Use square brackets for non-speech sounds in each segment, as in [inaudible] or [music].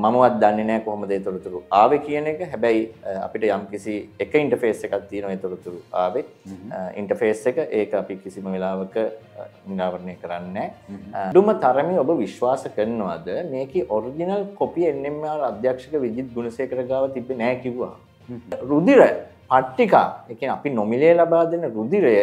මමවත් දන්නේ නෑ කොහොමද ඒ තොරතුරු ආවේ කියන එක හැබැයි අපිට යම්කිසි එක ඉන්ටර්ෆේස් එකක් තියෙනවා ඒ තොරතුරු ආවේ ඉන්ටර්ෆේස් එක ඒක අපි කිසිම වෙලාවක නිරාවරණය කරන්නේ අඩුම තරමේ ඔබ විශ්වාස කරනවද මේකේ ඔරිජිනල් කොපි NMR අධ්‍යක්ෂක විජිත් ගුණසේකර ගාව තිබ්බේ නෑ කිව්වා රුධිර පට්ටිකා ඒ කියන්නේ අපි නොමිලේ ලබා දෙන රුධිරය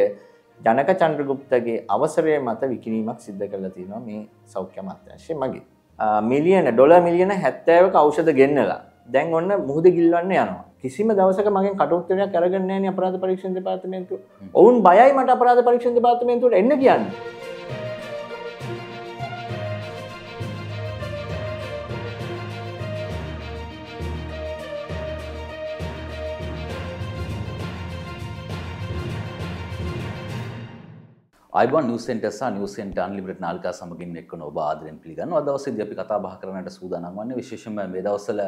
ජනක චන්ද්‍රගුප්තගේ අවසරය මත විකිණීමක් සිද්ධ කරලා තියෙනවා මේ සෞඛ්‍ය අමාත්‍යාංශය මගේ මිලියන ඩොල මිලියන හැත්තෑවක අවෂද ගෙන්න්නලා දැන් ඔන්න මුහද ගිල්වන්න යනවා කිසිම දවසක මගේ කටුත්තරයක් කරගන්නේ අපරාධ පරීක්ෂණ දෙපාර්තමේන්තු ඔවුන් බයයි මට අපරාධ පරීක්ෂණ දෙපාර්තමේන්තුට එන්න කියන්නේ අයිබන් නිවසෙන්ටෙස නිවසෙන්ට අන්ලිමිට නාල්කා සමගින් එක්කන ඔබ ආදරෙන් පිළිගන්නවා දවසේදී අපි කතා බහ කරන්නට සූදානම් වන්නේ විශේෂයෙන්ම මේ දවස්වල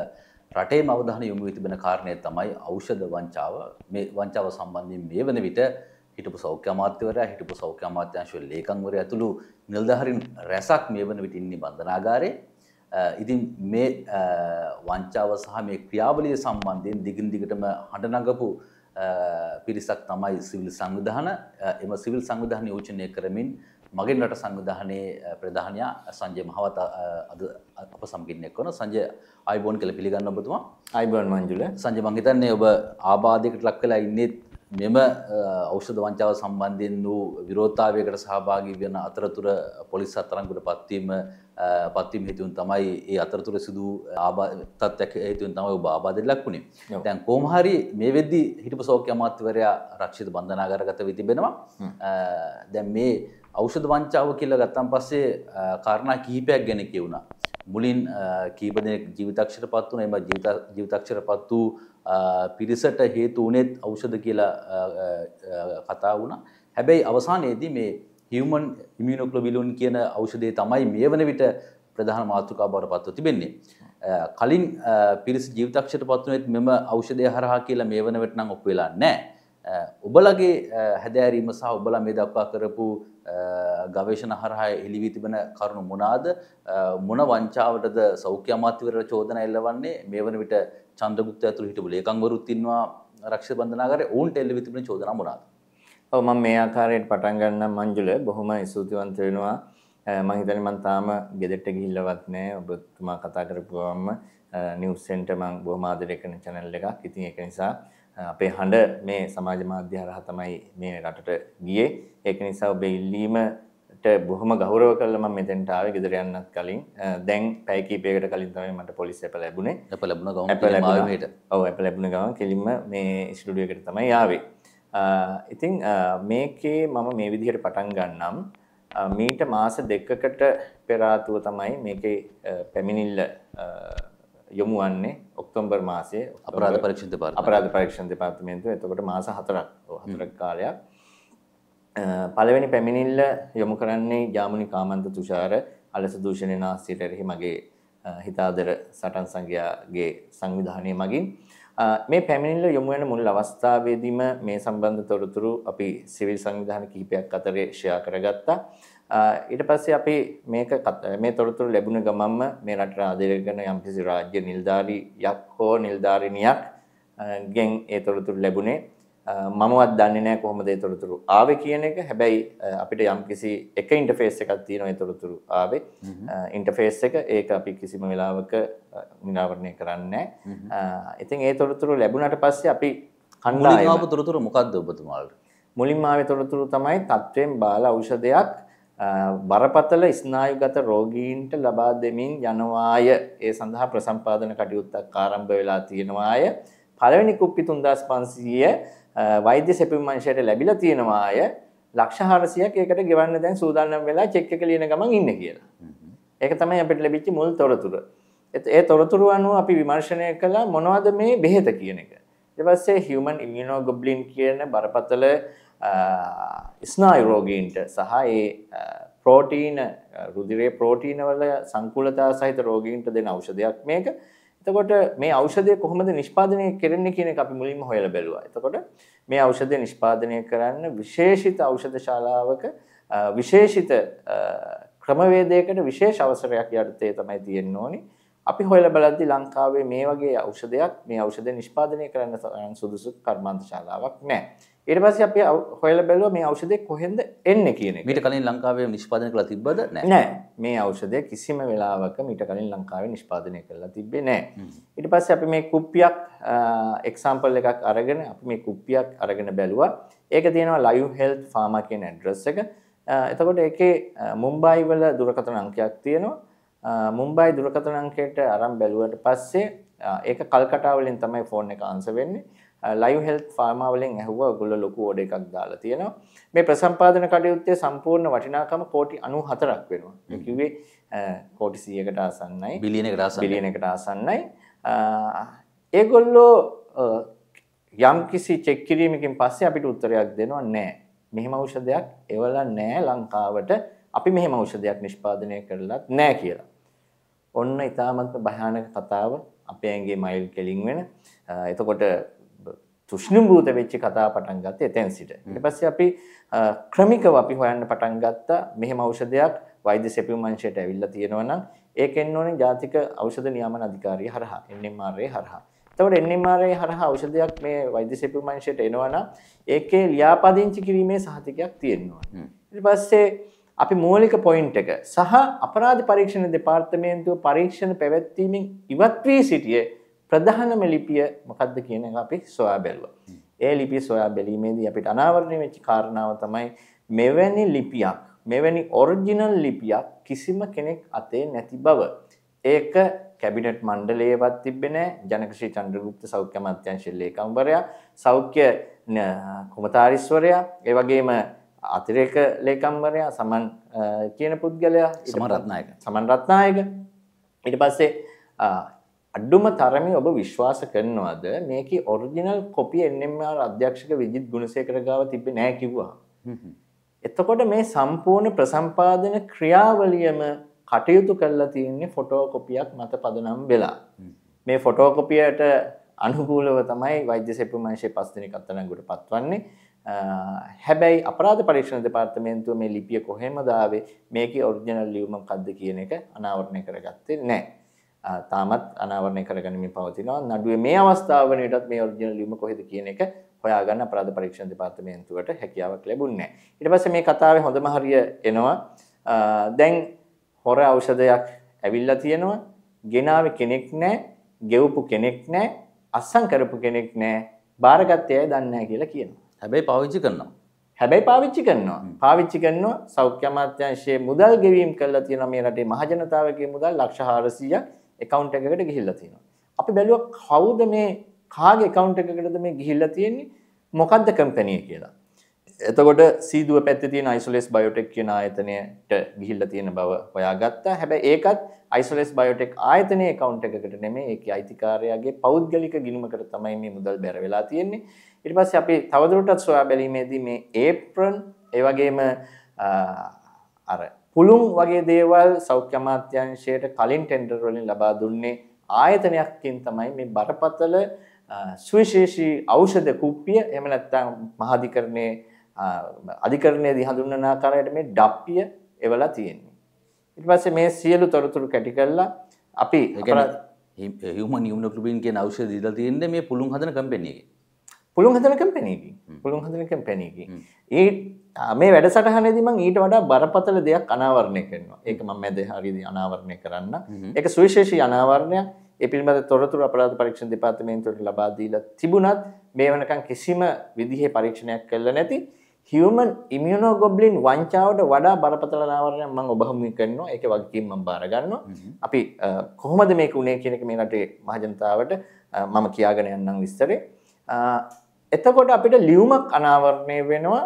රටේ අවධානය යොමු වී තිබෙන කාරණය තමයි ඖෂධ වංචාව මේ වංචාව සම්බන්ධයෙන් මේ වන විට හිටපු සෞඛ්‍ය අමාත්‍යවරයා හිටපු සෞඛ්‍ය අමාත්‍යාංශ ලේකම්වරයා ඇතුළු නිලධාරීන් රැසක් මේ වන විට ඉන්නේ බන්ධනාගාරේ ඉතින් මේ වංචාව සහ මේ ක්‍රියාවලිය සම්බන්ධයෙන් දිගින් දිගටම හඬ නගපු පිරිසක් තමයි සිවිල් සංවිධාන එම සිවිල් සංවිධාන යෝජනය කරමින් මගින් රට සංවිධානයේ ප්‍රධානයා සංජය මහවත අද අප සම්ගින්නෙක් වන සංජය අයිබෝන් කළ පිළිගන්න ඔබතුමා අයිබෝන් මංජුල සංජය මංහිතන්නේ ඔබ ආබාධයකට ලක් කලා ඉන්නෙත් මෙම ඖෂධ වංචාව සම්බන්ධයෙන් වූ විරෝධතාවයකට සහභාගී වන අතරතුර පොලිස් අත්තරංගුට පත්වීම පත්වීම හේතුවෙන් තමයි ඒ අතරතුර සිදු ආබාධයක් හේතුවෙන් තමයි ඔබ ආබාධයට ලක් වුණේ. දැන් කොහොම හරි මේ වෙද්දී හිටපු සෞඛ්‍ය අමාත්‍යවරයා රක්ෂිත බන්ධනාගාරගත වී තිබෙනවා. දැන් මේ ඖෂධ වංචාව කියලා ගත්තන් පස්සේ කාරණා කිහිපයක් ගැන කියුණා. මුලින් කීප දෙනෙක් ජීවිතක්ෂරපත් වුණා. එම ජීවිතක්ෂරපත් වූ පිරිසට හේතු වනෙත් ඖෂධ කියලා කතා වුණ හැබැයි අවසානයේදී මේ හිවමන් ඉමියනොක්ලොබිලුන් කියන ඖෂධය තමයි මේ වන විට ප්‍රධාන මාතෘකා බවට පත්ව තිබෙන්නේ. කලින් පිරිස ජීවිතක්ෂයට පත්වනෙත් මෙම ඖෂධය හරහා කියලා මේ වන වෙට නම් ඔප් වෙලා නෑ. ඔබලගේ හැදෑරීම සහ ඔබලා මේ දක්වා කරපු ගවේෂණ හරහා එළිවී තිබෙන කරුණු මොනාද මොන වංචාවටද සෞඛ්‍ය අමාත්‍යවරයා චෝදනා එල්ලවන්නේ මේ වන විට චන්දගුප්ත ඇතුළු හිටපු ලේකම්වරුත් ඉන්නවා රක්ෂිත බන්ධනාගාරේ ඔවුන්ට එල්ලවි තිබෙන චෝදනා මොනවාද? ඔව් මම මේ ආකාරයට පටන් ගන්න මංජුල බොහොම ස්තුතිවන්ත වෙනවා. මම හිතන්නේ මම තාම ගෙදරට ගිහිල්ලවත් නැහැ. ඔබතුමා කතා කරපු ගමන්ම නිවුස් සෙන්ටර් මම බොහොම ආදරය කරන channel එකක්. ඉතින් ඒක නිසා අපේ හඬ මේ සමාජ මාධ්‍ය හරහා තමයි මේ රටට ගියේ. ඒක නිසා ඔබ ඉල්ලීම ට බොහොම ගෞරව කරලා මම මෙතෙන්ට ආවේ ගෙදර යන්නත් කලින් දැන් පැය කිහිපයකට කලින් තමයි මට පොලිස් ඇප ලැබුණේ ඇප ලැබුණ ගමන් ඇප ලැබුණේට ඔව් ඇප ලැබුණ ගමන් කෙලින්ම මේ ස්ටුඩියෝ එකට තමයි ආවේ ඉතින් මේකේ මම මේ විදිහට පටන් ගන්නම් මීට මාස දෙකකට පෙර ආතුව තමයි මේකේ පැමිණිල්ල යොමු වන්නේ ඔක්තෝබර් මාසයේ අපරාධ පරීක්ෂණ දෙපාර්තමේන්තුව අපරාධ පරීක්ෂණ දෙපාර්තමේන්තුව එතකොට මාස 4ක් 4ක් කාලයක් පළවෙනි පැමිණිල්ල යොමු කරන්නේ ජාමුනි කාමන්ත තුෂාර අලස දූෂණ නාස්තියට එරෙහි මගේ හිතාදර සටන් සංඝයාගේ සංවිධානය මගින් මේ පැමිණිල්ල යොමු වෙන මුල් අවස්ථාවේදීම මේ සම්බන්ධ තොරතුරු අපි සිවිල් සංවිධාන කිහිපයක් අතරේ ෂෙයා කරගත්තා. ඊට පස්සේ අපි මේක මේ තොරතුරු ලැබුණ ගමන්ම මේ රට ආදරය කරන යම්කිසි රාජ්‍ය නිලධාරියක් හෝ නිලධාරිනියක් ගෙන් ඒ තොරතුරු ලැබුණේ මමවත් දන්නේ නැහැ කොහොමද ඒ තොරතුරු ආවේ කියන එක. හැබැයි අපිට යම්කිසි එක ඉන්ටර්ෆේස් එකක් තියෙනවා ඒ තොරතුරු ආවේ. ඉන්ටර්ෆේස් එක ඒක අපි කිසිම වෙලාවක නිරාවරණය කරන්නේ නැහැ. ඉතින් ඒ තොරතුරු ලැබුණාට පස්සේ අපි කණ්ඩායම ආපු තොරතුරු මොකද්ද ඔබතුමාලට? මුලින්ම ආවේ තොරතුරු තමයි තත්ත්වයෙන් බාල ඖෂධයක් බරපතල ස්නායුගත රෝගීන්ට ලබා දෙමින් යනවාය ඒ සඳහා ප්‍රසම්පාදන කටයුත්තක් ආරම්භ වෙලා තියෙනවාය පළවෙනි කුප්පි 3500 වෛද්‍ය සැපිම් අංශයට ලැබිලා තියෙනවා අය ලක්ෂ 400ක් ඒකට ගෙවන්න දැන් සූදානම් වෙලා චෙක් එක ලියන ගමන් ඉන්නේ කියලා. ඒක තමයි අපිට ලැබිච්ච මුල් තොරතුරු. ඒ තොරතුරු අනුව අපි විමර්ශනය කළා මොනවද මේ බෙහෙත කියන එක. ඊට පස්සේ හියුමන් ඉමුනෝග්ලොබුලින් කියන බරපතල ස්නායු රෝගීන්ට සහ ඒ ප්‍රෝටීන රුධිරයේ ප්‍රෝටීන වල සංකූලතා සහිත රෝගීන්ට දෙන ඖෂධයක් මේක. එතකොට මේ ඖෂධය කොහොමද නිෂ්පාදනය කෙරෙන්නේ කියන එක අපි මුලින්ම හොයලා බැලුවා. එතකොට මේ ඖෂධය නිෂ්පාදනය කරන්න විශේෂිත ඖෂධ ශාලාවක විශේෂිත ක්‍රමවේදයකට විශේෂ අවසරයක් යටතේ තමයි තියෙන්න ඕනි. අපි හොයලා බලද්දී ලංකාවේ මේ වගේ ඖෂධයක් මේ ঔෂධය නිෂ්පාදනය කරන්න සුදුසු කර්මාන්ත ශාලාවක් නැහැ. ඊට පස්සේ අපි හොයලා බැලුවා මේ ඖෂධය කොහෙන්ද එන්නේ කියන එක. මීට කලින් ලංකාවේ නිෂ්පාදනය කළා තිබ්බද? නෑ. නෑ. මේ ඖෂධය කිසිම වෙලාවක මීට කලින් ලංකාවේ නිෂ්පාදනය කළා තිබ්බේ නෑ. ඊට පස්සේ අපි මේ කුප්පියක් එක්සැම්පල් එකක් අරගෙන අපි මේ කුප්පියක් අරගෙන බැලුවා. ඒක තියෙනවා Live Health Pharma කියන ඇඩ්‍රස් එක. එතකොට ඒකේ මුම්බයි වල දුරකථන අංකයක් තියෙනවා මුම්බයි දුරකථන අංකයට අරන් බැලුවට පස්සේ ඒක කල්කටා වලින් තමයි ෆෝන් එක ආන්සර් වෙන්නේ ලයිව් හෙල්ත් ෆාර්මා වලින් ඇහුවා ඔයගොල්ලෝ ලොකු ඕඩර් එකක් දාලා තියෙනවා. මේ ප්‍රසම්පාදන කටයුත්තේ සම්පූර්ණ වටිනාකම කෝටි 94ක් වෙනවා. ඒ කිව්වේ කෝටි 100කට ආසන්නයි. බිලියන එකට ආසන්නයි. බිලියන එකට ආසන්නයි. ඒගොල්ලෝ යම් කිසි චෙක් කිරීමකින් පස්සේ අපිට උත්තරයක් දෙනවා නෑ. මෙහෙම ඖෂධයක් එවලා නෑ ලංකාවට. අපි මෙහෙම ඖෂධයක් නිෂ්පාදනය කරලත් නෑ කියලා. ඔන්න ඊටමත් භයානක කතාව අපේ ඇඟේ මයිල් කෙලින් වෙන. එතකොට තුෂ්ණභූත වෙච්ච කතාව පටන් ගත්තේ එතෙන් සිට. ඊට පස්සේ අපි ක්‍රමිකව අපි හොයන්න පටන් ගත්තා මෙහෙම ඖෂධයක් වෛද්‍ය සැපියුම් අංශයට ඇවිල්ලා තියෙනවා නම් ඒක එන්න ඕනේ ජාතික ඖෂධ නියාමන අධිකාරිය හරහා NMRA හරහා. එතකොට NMRA හරහා ඖෂධයක් මේ වෛද්‍ය සැපියුම් අංශයට එනවා නම් ඒකේ ලියාපදිංචි කිරීමේ සහතිකයක් තියෙනවා. ඊට පස්සේ අපි මූලික පොයින්ට් එක සහ අපරාධ පරීක්ෂණ දෙපාර්තමේන්තුව පරීක්ෂණ පැවැත්වීමෙන් ඉවත් වී සිටියේ ප්‍රධානම ලිපිය මොකක්ද කියන එක අපි සොයා බැලුවා. ඒ ලිපිය සොයා බැලීමේදී අපිට අනාවරණය වෙච්ච කාරණාව තමයි මෙවැනි ලිපියක් මෙවැනි ඔරිජිනල් ලිපියක් කිසිම කෙනෙක් අතේ නැති බව. ඒක කැබිනට් මණ්ඩලයේවත් තිබ්බේ නැහැ. ජනකශ්‍රී චන්ද්‍රගුප්ත සෞඛ්‍ය අමාත්‍යාංශයේ ලේකම්වරයා, සෞඛ්‍ය කොමතාරිස්වරයා, ඒ වගේම අතිරේක ලේකම්වරයා සමන් කියන පුද්ගලයා සමන් රත්නායක. සමන් රත්නායක. ඊට පස්සේ අඩුම තරමේ ඔබ විශ්වාස කරනවද මේකේ ඔරිජිනල් කොපි NMR අධ්‍යක්ෂක විජිත් ගුණසේකර ගාව තිබ්බේ නැහැ කිව්වා. එතකොට මේ සම්පූර්ණ ප්‍රසම්පාදන ක්‍රියාවලියම කටයුතු කරලා තියෙන්නේ ෆොටෝකොපියක් මත පදනම් වෙලා. මේ ෆොටෝකොපියට අනුකූලව තමයි වෛද්‍ය සෙපුමංශයේ පස් දිනක අත්අඩංගුවට පත්වන්නේ. හැබැයි අපරාධ පරීක්ෂණ දෙපාර්තමේන්තුව මේ ලිපිය කොහෙමද ආවේ මේකේ ඔරිජිනල් ලියුම මොකක්ද කියන එක අනාවරණය කරගත්තේ නැහැ. තාමත් අනාවරණය කරගනිමින් පවතිනවා. නඩුවේ මේ අවස්ථාව වෙනටත් මේ ඔරිජිනල් ලියුම කොහෙද කියන එක හොයාගන්න අපරාධ පරීක්ෂණ දෙපාර්තමේන්තුවට හැකියාවක් ලැබුණේ නැහැ. ඊට පස්සේ මේ කතාවේ හොඳම හරිය එනවා. දැන් හොර ඖෂධයක් ඇවිල්ලා තියෙනවා. ගෙනාවේ කෙනෙක් නැහැ, ගෙවපු කෙනෙක් නැහැ, අස්සම් කරපු කෙනෙක් නැහැ, බාරගත්තේ අය දන්නේ නැහැ කියලා කියනවා. හැබැයි පාවිච්චි කරනවා. හැබැයි පාවිච්චි කරනවා. පාවිච්චි කරනවා සෞඛ්‍ය අමාත්‍යාංශයේ මුදල් ගෙවීම් කරලා තියෙන මේ රටේ මහජනතාවගේ මුදල් ලක්ෂ 400ක් account එකකට ගිහිල්ලා තියෙනවා. අපි බැලුවා කවුද මේ කාගේ account එකකටද මේ ගිහිල්ලා තියෙන්නේ? මොකද්ද company කියලා. එතකොට සීදුව පැත්තේ තියෙන Isolase Biotech කියන ආයතනයට ගිහිල්ලා තියෙන බව හොයාගත්තා. හැබැයි ඒකත් Isolase Biotech ආයතනයේ account එකකට නෙමෙයි ඒකේ අයිතිකාරයාගේ පෞද්ගලික ගිණුමකට තමයි මේ මුදල් බැර වෙලා තියෙන්නේ. ඊට පස්සේ අපි තවදුරටත් සොයා බැලීමේදී මේ Apron ඒ වගේම අර පුළුන් වගේ දේවල් සෞඛ්‍ය අමාත්‍යාංශයට කලින් ටෙන්ඩර් වලින් ලබා දුන්නේ ආයතනයක්කින් තමයි මේ බරපතල සුවිශේෂී ඖෂධ කුප්පිය එහෙම නැත්නම් මහාධිකරණයේ අධිකරණයේ දි හඳුන්වන ආකාරයට මේ ඩප්පිය එවලා තියෙන්නේ. ඊට පස්සේ මේ සියලු තොරතුරු කැටි කරලා අපි හියුමන් ඉමුනොග්ලොබින් කියන ඖෂධ දීලා තියෙන්නේ මේ පුළුන් හදන කම්පැනි එකේ. පුළුන් හදන කම්පැනි එකේ. පුළුන් හදන කම්පැනි එකේ. ඒ මේ වැඩසටහනේදී මම ඊට වඩා බරපතල දෙයක් අනාවරණය කරනවා. ඒක මම මැද හරියදී අනාවරණය කරන්න. ඒක සුවිශේෂී අනාවරණයක්. ඒ පිළිබඳ තොරතුරු අපරාධ පරීක්ෂණ දෙපාර්තමේන්තුවට ලබා දීලා තිබුණත් මේ වෙනකන් කිසිම විදිහේ පරීක්ෂණයක් කළා නැති. හියමන් ඉමියනෝගොබ්ලින් වංචාවට වඩා බරපතල නාවරණයක් මම ඔබ හමුවෙන් කරනවා. ඒකේ වගකීම මම බාර ගන්නවා. අපි කොහොමද මේක උනේ කියන එක මේ රටේ මහජනතාවට මම කියාගෙන යන්නම් විස්තරේ. එතකොට අපිට ලියුමක් අනාවරණය වෙනවා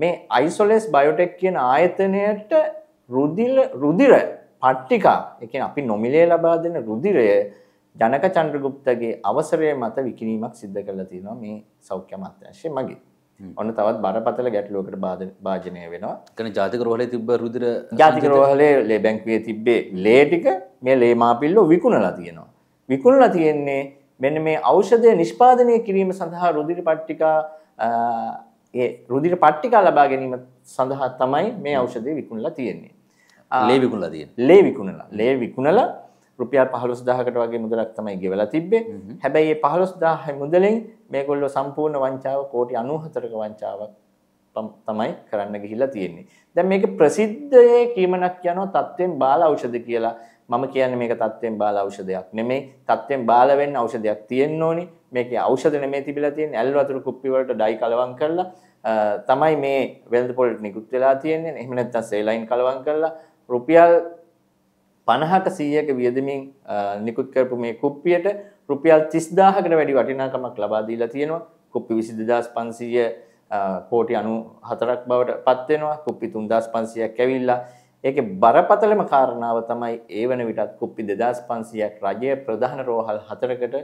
මේ අයිසොලස් බයෝටෙක් කියන ආයතනයට රුදිල රුදිර පට්ටිකා එකෙන් අපි නොමිලේ ලබා දෙන රුදිරය ජනක චන්ද්‍රගුප්තගේ අවසරය මත විකිනීමක් සිද්ධ කරලා තියෙනවා මේ සෞඛ්‍ය අමාත්‍යාංශය මගේ. ඔන්න තවත් බරපතල ගැටලුවකට භාජනය වෙනවා. කියන්නේ ජාතික රෝහලේ තිබ්බ රුධිර ජාතික රෝහලේ ලේ බැංකුවේ තිබ්බේ ලේ ටික මේ ලේ මාපිල්ලෝ විකුණලා තියෙනවා. විකුණලා තියෙන්නේ මෙන්න මේ ඖෂධය නිෂ්පාදනය කිරීම සඳහා රුධිර පට්ටිකා ඒ රුධිර පට්ටිකා ලබා ගැනීම සඳහා තමයි මේ ඖෂධය විකුණලා තියෙන්නේ. ලේ විකුණලා තියෙන්නේ. ලේ විකුණලා. ලේ විකුණලා රුපියල් 15000කට වගේ මුදලක් තමයි ගෙවලා තිබ්බේ. හැබැයි මේ 15000 මුදලෙන් මේගොල්ලෝ සම්පූර්ණ වංචාව කෝටි 94ක වංචාවක් තමයි කරන්න ගිහිලා තියෙන්නේ. දැන් මේක ප්‍රසිද්ධයේ කීමනක් යනවා තත්ත්වෙන් බාල ඖෂධ කියලා. මම කියන්නේ මේක තත්ත්වෙන් බාල ඖෂධයක් නෙමෙයි. තත්ත්වෙන් බාල වෙන්න ඖෂධයක් තියෙන්න ඕනි. මේකේ ඖෂධ නෙමෙයි තිබිලා තියෙන්නේ. ඇල් වතුර කුප්පි වලට ඩයි කලවම් කරලා තමයි මේ වෙල්ද පොලට නිකුත් වෙලා තියෙන්නේ. එහෙම නැත්නම් සේලයින් කලවම් කරලා රුපියල් 50ක 100ක වියදමින් නිකුත් කරපු මේ කුප්පියට රුපියල් 30000කට වැඩි වටිනාකමක් ලබා දීලා තියෙනවා. කුප්පි 22500 කෝටි 94ක් බවට පත් වෙනවා. කුප්පි 3500ක් ඇවිල්ලා ඒකේ බරපතලම කාරණාව තමයි ඒ වෙන විටත් කුප්පි 2500ක් රජයේ ප්‍රධාන රෝහල් හතරකට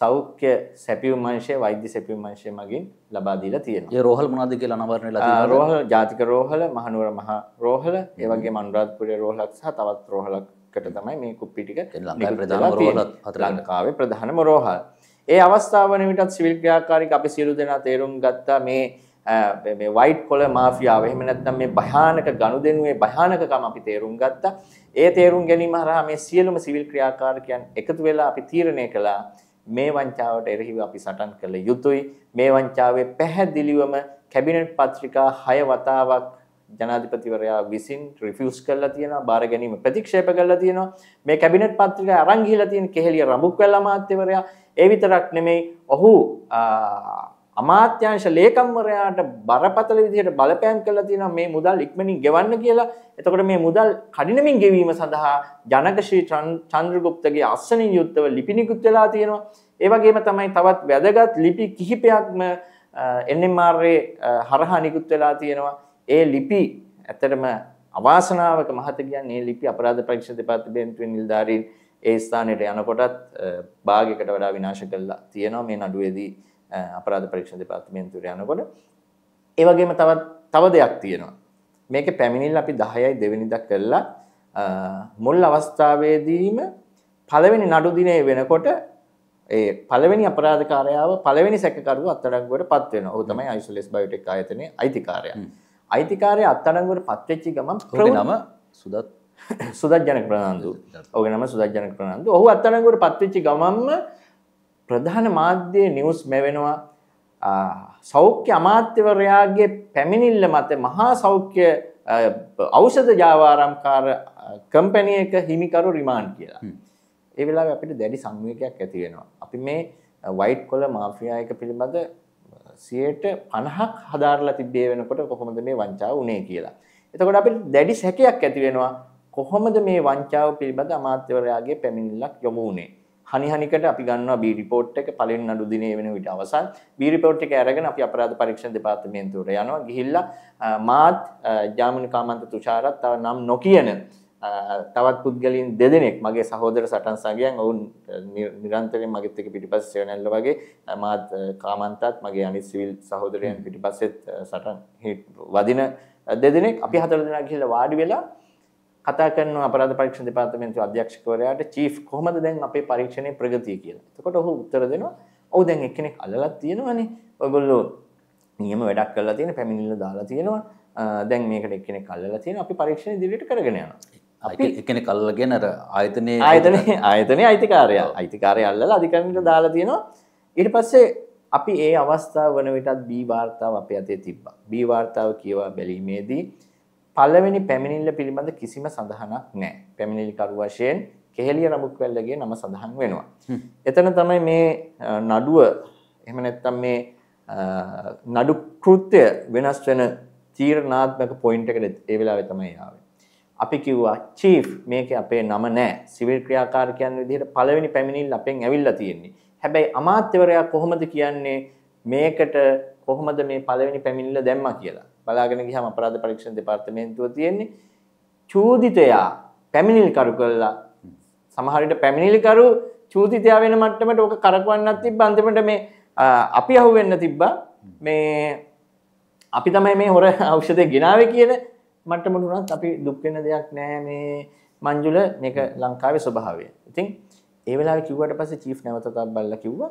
සෞඛ්‍ය සැපියුම් අංශය වෛද්‍ය සැපියුම් අංශය මගින් ලබා දීලා තියෙනවා. ඒ රෝහල් මොනවද කියලා අනාවරණය වෙලා තියෙනවා. රෝහල් ජාතික රෝහල, මහනුවර මහා රෝහල, ඒ වගේම අනුරාධපුරයේ රෝහලක් සහ තවත් රෝහලකට තමයි මේ කුප්පි ටික ලංකාවේ ප්‍රධානම රෝහල හතර ලංකාවේ ප්‍රධානම රෝහල්. ඒ අවස්ථාව වන විටත් සිවිල් ක්‍රියාකාරීක අපි සියලු දෙනා තේරුම් ගත්තා මේ මේ වයිට් කොල මාෆියාව එහෙම නැත්නම් මේ භයානක ගනුදෙනුවේ භයානකකම අපි තේරුම් ගත්තා. ඒ තේරුම් ගැනීම හරහා මේ සියලුම සිවිල් ක්‍රියාකාරකයන් එකතු වෙලා අපි තීරණය කළා මේ වංචාවට එරෙහිව අපි සටන් කළ යුතුයි. මේ වංචාවේ පැහැදිලිවම කැබිනට් පත්‍රිකා 6 වතාවක් ජනාධිපතිවරයා විසින් රිෆියුස් කරලා තියෙනවා, බාර ගැනීම ප්‍රතික්ෂේප කරලා තියෙනවා. මේ කැබිනට් පත්‍රිකා අරන් ගිහිලා තියෙන කෙහෙලිය රඹුක්වැල්ලා අමාත්‍යවරයා ඒ විතරක් නෙමෙයි ඔහු අමාත්‍යංශ ලේකම්වරයාට බරපතල විදිහට බලපෑම් කරලා තියෙනවා මේ මුදල් ඉක්මනින් ගෙවන්න කියලා. එතකොට මේ මුදල් කඩිනමින් ගෙවීම සඳහා ජනකශ්‍රී චන්ද්‍රගුප්තගේ අස්සනින් යුක්තව ලිපි නිකුත් වෙලා තියෙනවා. ඒ වගේම තමයි තවත් වැදගත් ලිපි කිහිපයක්ම NMR හරහා නිකුත් වෙලා තියෙනවා. ඒ ලිපි ඇත්තටම අවාසනාවක මහත කියන්නේ මේ ලිපි අපරාධ පරීක්ෂණ දෙපාර්තමේන්තුවේ නිලධාරීන් ඒ ස්ථානයට යනකොටත් භාගයකට වඩා විනාශ කළා තියෙනවා මේ නඩුවේදී අපරාධ පරීක්ෂණ දෙපාර්තමේන්තුවට යනකොට ඒ වගේම තවත් තව දෙයක් තියෙනවා. මේකේ පැමිණිල්ල අපි 10යි දෙවෙනිදා කළා මුල් අවස්ථාවේදීම පළවෙනි නඩු දිනේ වෙනකොට ඒ පළවෙනි අපරාධකාරයාව පළවෙනි සැකකරුව අත්අඩංගුවට පත් වෙනවා. ඔහු තමයි අයිසොලස් බයෝටෙක් ආයතනයේ අයිතිකාරයා. අයිතිකාරයා අත්අඩංගුවට පත් වෙච්ච ගමන් නම සුදත් සුදත් ජනක ප්‍රනාන්දු. ඔහුගේ නම සුදත් ජනක ප්‍රනාන්දු. ඔහු අත්අඩංගුවට පත් වෙච්ච ගමන්ම ප්‍රධාන මාධ්‍යයේ නිවුස් මෙවෙනවා සෞඛ්‍ය අමාත්‍යවරයාගේ පැමිණිල්ල මත මහා සෞඛ්‍ය ඖෂධ ජාවාරම්කාර කම්පැනියක හිමිකරු රිමාන්ඩ් කියලා. ඒ වෙලාවේ අපිට දැඩි සංවේගයක් ඇති වෙනවා. අපි මේ වයිට් කොල මාෆියා එක පිළිබඳ 50ක් හදාරලා තිබ්බේ වෙනකොට කොහොමද මේ වංචාව උනේ කියලා. එතකොට අපිට දැඩි සැකයක් ඇති වෙනවා කොහොමද මේ වංචාව පිළිබඳ අමාත්‍යවරයාගේ පැමිණිල්ලක් යොමු වුනේ. හනි හනිකට අපි ගන්නවා B report එක පළවෙනි නඩු දිනේ වෙන විට අවසන් B report එක අරගෙන අපි අපරාධ පරීක්ෂණ දෙපාර්තමේන්තුවට යනවා ගිහිල්ලා මාත් ජාමින කාමන්ත තුෂාරත් තව නම් නොකියන තවත් පුද්ගලින් දෙදෙනෙක් මගේ සහෝදර සටන් සගයන් ඔවුන් නිරන්තරයෙන් මගෙත් එක්ක පිටිපස්ස සෙවණැල්ල වගේ මාත් කාමන්තත් මගේ අනිත් සිවිල් සහෝදරයන් පිටිපස්සෙත් සටන් වදින දෙදෙනෙක් අපි හතර දෙනා ගිහිල්ලා වාඩි වෙලා කතා කරන අපරාධ පරීක්ෂණ දෙපාර්තමේන්තුවේ අධ්‍යක්ෂකවරයාට චීෆ් කොහොමද දැන් අපේ පරීක්ෂණයේ ප්‍රගතිය කියලා. එතකොට ඔහු උත්තර දෙනවා ඔව් දැන් එක්කෙනෙක් අල්ලලා තියෙනවානේ. ඔයගොල්ලෝ නියම වැඩක් කරලා තියෙන පැමිණිල්ල දාලා තියෙනවා. දැන් මේකට එක්කෙනෙක් අල්ලලා තියෙනවා. අපි පරීක්ෂණ ඉදිරියට කරගෙන යනවා. අපි එක්කෙනෙක් අල්ලගෙන අර ආයතනයේ ආයතනයේ ආයතනයේ අයිතිකාරයා අයිතිකාරයා අල්ලලා අධිකරණයට දාලා තියෙනවා. ඊට පස්සේ අපි ඒ අවස්ථාව වන විටත් B වාර්තාව අපේ අතේ තිබ්බා. B වාර්තාව කියවා බැලීමේදී පළවෙනි පැමිණිල්ල පිළිබඳ කිසිම සඳහනක් නෑ. පැමිණිලිකරු වශයෙන් කෙහෙලිය රඹුක්වැල්ලගේ නම සඳහන් වෙනවා. එතන තමයි මේ නඩුව එහෙම නැත්නම් මේ නඩු කෘත්‍ය වෙනස් වෙන තීරණාත්මක පොයින්ට් එකට ඒ වෙලාවේ තමයි ආවේ. අපි කිව්වා චීෆ් මේකේ අපේ නම නෑ. සිවිල් ක්‍රියාකාරකයන් විදිහට පළවෙනි පැමිණිල්ල අපෙන් ඇවිල්ලා තියෙන්නේ. හැබැයි අමාත්‍යවරයා කොහොමද කියන්නේ මේකට කොහොමද මේ පළවෙනි පැමිණිල්ල දැම්මා කියලා. බලාගෙන ගියාම අපරාධ පරීක්ෂණ දෙපාර්තමේන්තුව තියෙන්නේ චූදිතයා පැමිණිලිකරු කළා සමහර විට පැමිණිලිකරු චූදිතයා වෙන මට්ටමට ඕක කරකවන්නත් තිබ්බ අන්තිමට මේ අපි අහුවෙන්න තිබ්බා මේ අපි තමයි මේ හොර ඖෂධය ගෙනාවේ කියන මට්ටමට උනත් අපි දුක් වෙන දෙයක් නෑ මේ මංජුල මේක ලංකාවේ ස්වභාවය. ඉතින් ඒ වෙලාවේ කිව්වට පස්සේ චීෆ් නැවතත් බල්ලා කිව්වා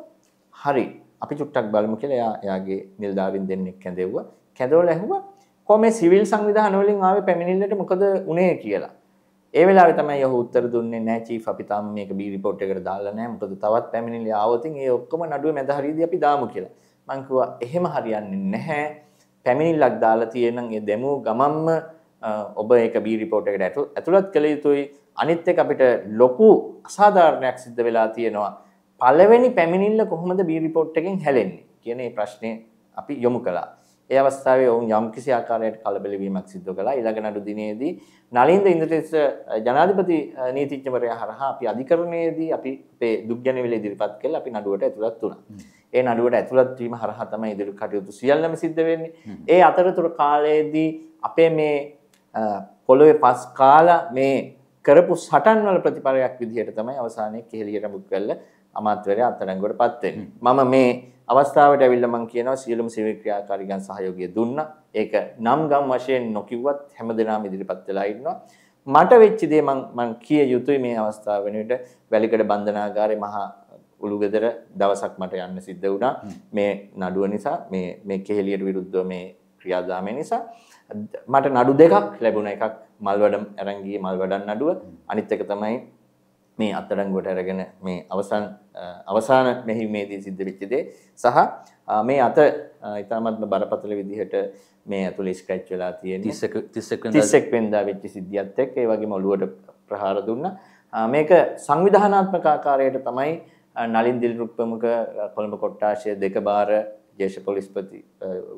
හරි අපි චුට්ටක් බලමු කියලා එයා එයාගේ නිලධාරීන් දෙන්නෙක් කැඳෙව්වා. කැදවල ඇහුවා කොහොම සිවිල් සංවිධාන වලින් ආවේ පැමිණිල්ලට මොකද උනේ කියලා. ඒ වෙලාවේ තමයි ඔහු උත්තර දුන්නේ නැහැ චීෆ් අපි තාම මේක බී report එකට දාලා නැහැ මොකද තවත් පැමිණිලි ආවොත් ඒ ඔක්කොම නඩුවේ මැද හරියදී අපි දාමු කියලා. මං කිව්වා එහෙම හරියන්නේ නැහැ. පැමිණිල්ලක් දාලා තියෙනනම් ඒ දෙමු ගමම්ම ඔබ ඒක බී report එකට ඇතුළත් කළ යුතුයි. අනිත් එක අපිට ලොකු අසාධාරණයක් සිද්ධ වෙලා තියෙනවා. පළවෙනි පැමිණිල්ල කොහොමද බී report එකෙන් හැලෙන්නේ කියන මේ ප්‍රශ්නේ අපි යොමු කළා. ඒ අවස්ථාවේ ඔවුන් යම්කිසි ආකාරයකට කලබල වීමක් සිදු කළා. ඊළඟ නඩු දිනේදී නලින්ද ඉන්ද්‍රජිත් ජනාධිපති නීතිඥවරයා හරහා අපි අධිකරණයේදී අපි අපේ දුක් ගැන විල ඉදිරිපත් කළා. අපි නඩුවට ඇතුළත් වුණා. ඒ නඩුවට ඇතුළත් වීම හරහා තමයි ඉදිරි කටයුතු සියල්ලම සිද්ධ වෙන්නේ. ඒ අතරතුර කාලයේදී අපේ මේ පොළොවේ පස් කාලා මේ කරපු සටන් වල ප්‍රතිඵලයක් විදිහට තමයි අවසානයේ කෙහෙලියට මුක් වෙලා අමාත්‍යවරයා අත්අඩංගුවටපත් වෙන්නේ. මම මේ අවස්ථාවට ඇවිල්ලා මම කියනවා සියලුම සිවිල් ක්‍රියාකාරීගන් සහයෝගය දුන්නා. ඒක නම් ගම් වශයෙන් නොකිව්වත් හැමදෙනාම ඉදිරිපත් වෙලා ඉන්නවා. මට වෙච්ච දේ මම මම කිය යුතුයි මේ අවස්ථාව වෙනුවට වැලිකඩ බන්ධනාගාරේ මහා උළුගෙදර දවසක් මට යන්න සිද්ධ වුණා. මේ නඩුව නිසා මේ මේ කෙහෙලියට විරුද්ධව මේ ක්‍රියාදාමය නිසා මට නඩු දෙකක් ලැබුණා. එකක් මල්වඩම් අරන් ගියේ මල්වඩම් නඩුව. අනිත් එක තමයි මේ අත්අඩංගුවට අරගෙන මේ අවසන් අවසාන මෙහිමේදී සිද්ධ වෙච්ච දේ සහ මේ අත ඉතාමත්ම බරපතල විදිහට මේ ඇතුලේ ස්ක්‍රැච් වෙලා තියෙන 30 30ක වෙනදා වෙච්ච සිද්ධියත් එක්ක ඒ වගේම ඔලුවට ප්‍රහාර දුන්නා මේක සංවිධානාත්මක ආකාරයට තමයි නලින් දිල්රුක්පමක කොළඹ කොට්ටාශය දෙක බාර ජේෂ පොලිස්පති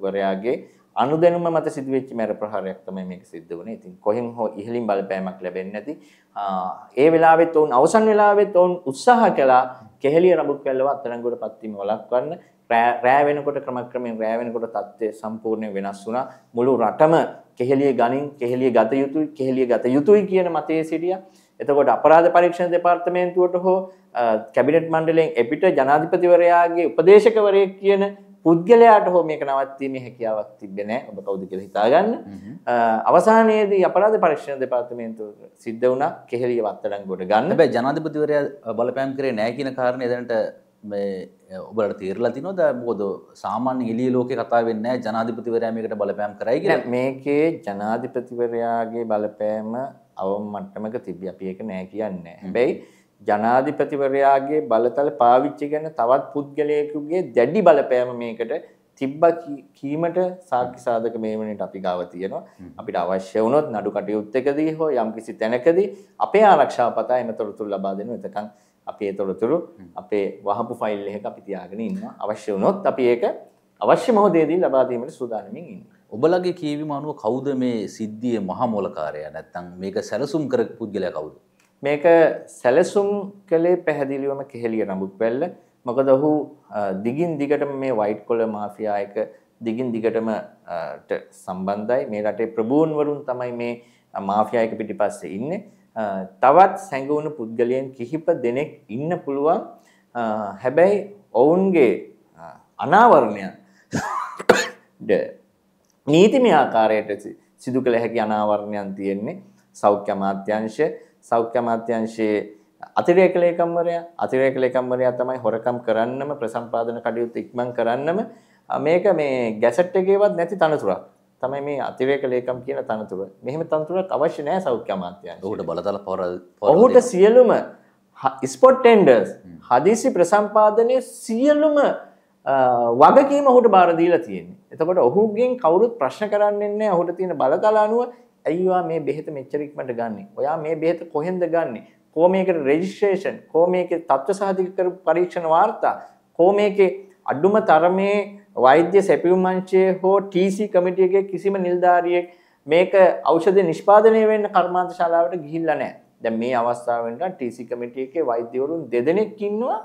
වරයාගේ අනුදැනුම මත සිදුවෙච්ච මර ප්‍රහාරයක් තමයි මේක සිද්ධ වුණේ. ඉතින් කොහෙන් හෝ ඉහළින් බලපෑමක් ලැබෙන්නේ නැති. ඒ වෙලාවෙත් ඔවුන් අවසන් වෙලාවෙත් ඔවුන් උත්සාහ කළා කෙහෙලිය රඹුත් පැල්ලව අත්අඩංගුවට පත් වීම වළක්වන්න. රෑ වෙනකොට ක්‍රමක්‍රමයෙන් රෑ වෙනකොට තත්ත්වය සම්පූර්ණයෙන් වෙනස් වුණා. මුළු රටම කෙහෙලිය ගනින් කෙහෙලිය ගත යුතුයි කෙහෙලිය ගත යුතුයි කියන මතයේ සිටියා. එතකොට අපරාධ පරීක්ෂණ දෙපාර්තමේන්තුවට හෝ කැබිනට් මණ්ඩලයෙන් එපිට ජනාධිපතිවරයාගේ උපදේශකවරයෙක් කියන පුද්ගලයාට හෝ මේක නවත්වීමේ හැකියාවක් තිබ්බේ නැහැ. ඔබ කවුද කියලා හිතාගන්න. අවසානයේදී අපරාධ පරීක්ෂණ දෙපාර්තමේන්තුව සිද්ධ වුණා කෙහෙලිය වත්තඩංගුවට ගන්න. හැබැයි ජනාධිපතිවරයා බලපෑම් කරේ නැහැ කියන කාරණේ දැනට මේ ඔබලට තේරලා තිනොද මොකද සාමාන්‍ය එළිය ලෝකේ කතා වෙන්නේ නැහැ ජනාධිපතිවරයා මේකට බලපෑම් කරයි කියලා. මේකේ ජනාධිපතිවරයාගේ බලපෑම අවම මට්ටමක තිබ්බි. අපි ඒක නෑ කියන්නේ. හැබැයි ජනාධිපතිවරයාගේ බලතල පාවිච්චි කරන තවත් පුද්ගලයෙකුගේ දැඩි බලපෑම මේකට තිබ්බා කීමට සාක්ෂි සාධක මේවණට අපි ගාව තියෙනවා. අපිට අවශ්‍ය වුණොත් නඩු කටයුත්තකදී හෝ යම්කිසි තැනකදී අපේ ආරක්ෂාව පතා එන තොරතුරු ලබා දෙනවා. එතකන් අපි ඒ තොරතුරු අපේ වහපු ෆයිල් එකක අපි තියාගෙන ඉන්නවා. අවශ්‍ය වුණොත් අපි ඒක අවශ්‍ය මොහොතේදී ලබා දීමට සූදානමින් ඉන්නවා. ඔබලගේ කියවීම අනුව කවුද මේ සිද්ධියේ මහා මොලකාරයා නැත්නම් මේක සැලසුම් කරපු පුද්ගලයා කවුද? මේක සැලසුම් කළේ පැහැදිලිවම කෙහෙලිය නඹුක්වැල්ල. මොකද ඔහු දිගින් දිගටම මේ වයිට් කොලර් මාෆියා එක දිගින් දිගටම සම්බන්ධයි. මේ රටේ ප්‍රභූන් වරුන් තමයි මේ මාෆියා එක පිටිපස්සේ ඉන්නේ. තවත් සැඟවුණු පුද්ගලයන් කිහිප දෙනෙක් ඉන්න පුළුවන්. හැබැයි ඔවුන්ගේ අනාවරණය නීතිමය ආකාරයට සිදු කළ හැකි අනාවරණයන් තියෙන්නේ. සෞඛ්‍ය අමාත්‍යාංශය සෞඛ්‍ය අමාත්‍යංශයේ අතිරේක ලේකම්වරයා අතිරේක ලේකම්වරයා තමයි හොරකම් කරන්නම ප්‍රසම්පාදන කටයුතු ඉක්මන් කරන්නම මේක මේ ගැසට් එකේවත් නැති තනතුරක්. තමයි මේ අතිරේක ලේකම් කියන තනතුර. මෙහෙම තනතුරක් අවශ්‍ය නැහැ සෞඛ්‍ය අමාත්‍යංශයට. ඔහුට බලතල පොරල් ඔහුට සියලුම ස්පොට් ටෙන්ඩර්ස් හදිසි ප්‍රසම්පාදනයේ සියලුම වගකීම ඔහුට බාර දීලා තියෙන්නේ. එතකොට ඔහුගෙන් කවුරුත් ප්‍රශ්න කරන්නේ නැහැ. ඔහුට තියෙන බලතල අනුව ඇයිවා මේ බෙහෙත මෙච්චර ඉක්මනට ගන්නෙ? ඔයා මේ බෙහෙත කොහෙන්ද ගන්නෙ? කෝ මේකට රෙජිස්ට්‍රේෂන්, කෝ මේකේ තත්ත්ව සාධක කරපු පරීක්ෂණ වාර්තා, කෝ මේකේ අඩුම තරමේ වෛද්‍ය සැපියුම් මංචයේ හෝ TC කමිටියගේ කිසිම නිලධාරියෙක් මේක ඖෂධ නිෂ්පාදනය වෙන්න කර්මාන්ත ශාලාවට ගිහිල්ලා නැහැ. දැන් මේ අවස්ථාවෙන් TC කමිටියකේ වෛද්‍යවරුන් දෙදෙනෙක් ඉන්නවා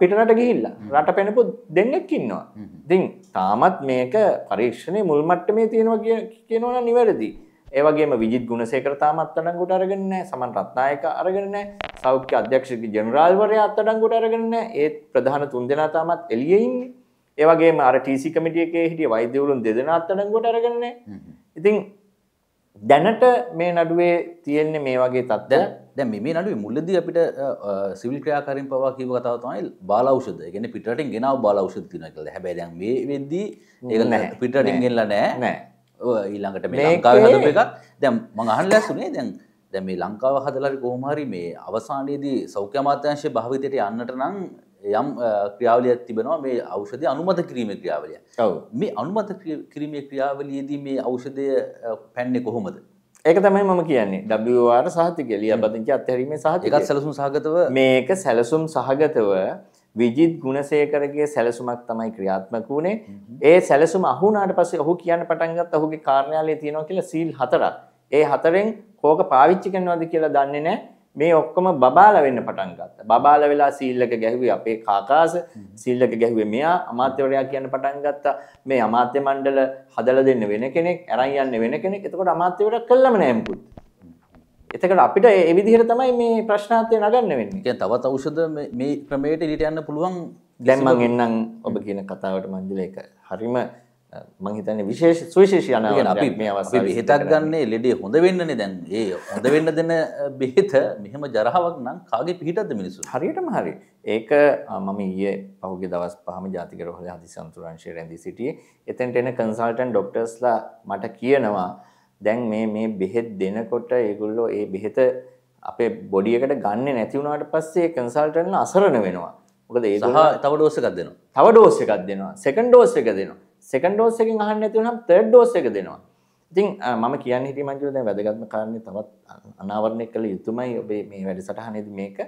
පිටනට ගිහිල්ලා රට පැනපු දෙන්නෙක් ඉන්නවා. ඉතින් තාමත් මේක පරීක්ෂණය මුල්මට්ටමේ තියෙනවා කිය කියනවන නිවැරදි. ඒවගේම විජිත් ගුණසේකර තාම අත්අඩංගුවට අරගෙන නැහැ. සමන් රත්නායක අරගෙන නැහැ. සෞඛ්‍ය අධ්‍යක්ෂක ජෙනරාල්වරයා අත්අඩංගුවට අරගෙන නැහැ. ඒ ප්‍රධාන තුන්දෙනා තාමත් එළියේ ඉන්නේ. ඒ වගේම අර TC කමිටිය එකේ හිටිය වෛද්‍යවරුන් දෙදෙනා අත්අඩංගුවට අරගෙන නැහැ. ඉතින් දැනට මේ නඩුවේ තියෙන්නේ මේ වගේ තත්ත්වයක්. දැ මේ නඩුවේ මුල්ලද අපිට සිවිල් ක්‍රයාකරින් පවා කිව කතාවතමයි බාලෞෂද ගෙන පිටට ගෙනාව බාලෞෂද තින කළ හැබැ මේ වෙද්දී ඒ පිටටගෙල්ල නෑ නෑ ඊළඟට මේ ලංකාව එක දැම් මඟහන් ලැසුනේ දැන් දැ මේ ලංකාව හදලරි කෝමහරි මේ අවසානයේදී සෞඛ්‍ය අමාත්‍යංශය භාවිතයට යන්නට නම් යම් ක්‍රියාවලියක් තිබෙනවා මේ ඖෂධය අනුමත කිරීමේ ක්‍රියාවලිය මේ අනුමත කිරීමේ ක්‍රියාවලියේදී මේ ඖෂධය පැන්නේ කොහොමද ඒක තමයි මම කියන්නේ WR සහතික ලියාපදිංචි අත්හැරීමේ සහතික. ඒකත් සැලසුම් සහගතව මේක සැලසුම් සහගතව විජිත් ගුණසේකරගේ සැලසුමක් තමයි ක්‍රියාත්මක වුණේ. ඒ සැලසුම අහුණාට පස්සේ ඔහු කියන්න පටන් ගත්ත ඔහුගේ කාර්යාලයේ තියෙනවා කියලා සීල් හතරක්. ඒ හතරෙන් කෝක පාවිච්චි කරනවද කියලා දන්නේ නැහැ. මේ ඔක්කොම බබාල වෙන්න පටන් ගත්තා. බබාල වෙලා සීල් එක ගැහුවේ අපේ කාකාස, සීල් එක ගැහුවේ මෙයා, අමාත්‍යවරයා කියන්න පටන් ගත්තා. මේ අමාත්‍ය මණ්ඩල හදලා දෙන්න වෙන කෙනෙක්, අරන් යන්න වෙන කෙනෙක්. එතකොට අමාත්‍යවරයා කළම නෑ මුකුත්. එතකට අපිට ඒ විදිහට තමයි මේ ප්‍රශ්නාර්ථය නගන්න වෙන්නේ. කියන්නේ තවත් ඖෂධ මේ ක්‍රමයට එළියට යන්න පුළුවන්. දැන් මම එන්නම් ඔබ කියන කතාවට මං දිල එක. හරිම මං හිතන විශේෂ සුවිශේෂ යන අපි මේ අවස බෙහෙතක් ගන්නේ ලෙඩේ හොඳ වෙන්නනේ දැන් ඒ හොඳ වෙන්න දෙන බෙහෙත මෙහෙම ජරාවක් නම් කාගේ පිහිටද මිනිස්සු හරියටම හරි ඒක මම ඊයේ පහුගේ දවස් පහම ජාතික රෝහල හදිසි අන්තරංශයේ රැඳී සිටියේ එතෙන්ට එන කන්සල්ටන්ට් ඩොක්ටර්ස්ලා මට කියනවා දැන් මේ මේ බෙහෙත් දෙනකොට ඒගොල්ලෝ ඒ බෙහෙත අපේ බොඩි එකට ගන්නෙ නැති වුණාට පස්සේ කන්සල්ටන්ට්ලා අසරණ වෙනවා මොකද ඒ සහ තව ඩෝස් එකක් දෙනවා තව ඩෝස් එකක් දෙනවා සෙකන්ඩ් ඩෝස් එක දෙනවා සෙකන්ඩ් ඩෝස් එකෙන් අහන්න නැති වුණාම තර්ඩ් ඩෝස් එක දෙනවා. ඉතින් මම කියන්න හිටියේ මංජුල දැන් වැදගත්ම කාරණේ තවත් අනාවරණය කළ යුතුමයි ඔබේ මේ වැඩසටහනේදී මේක.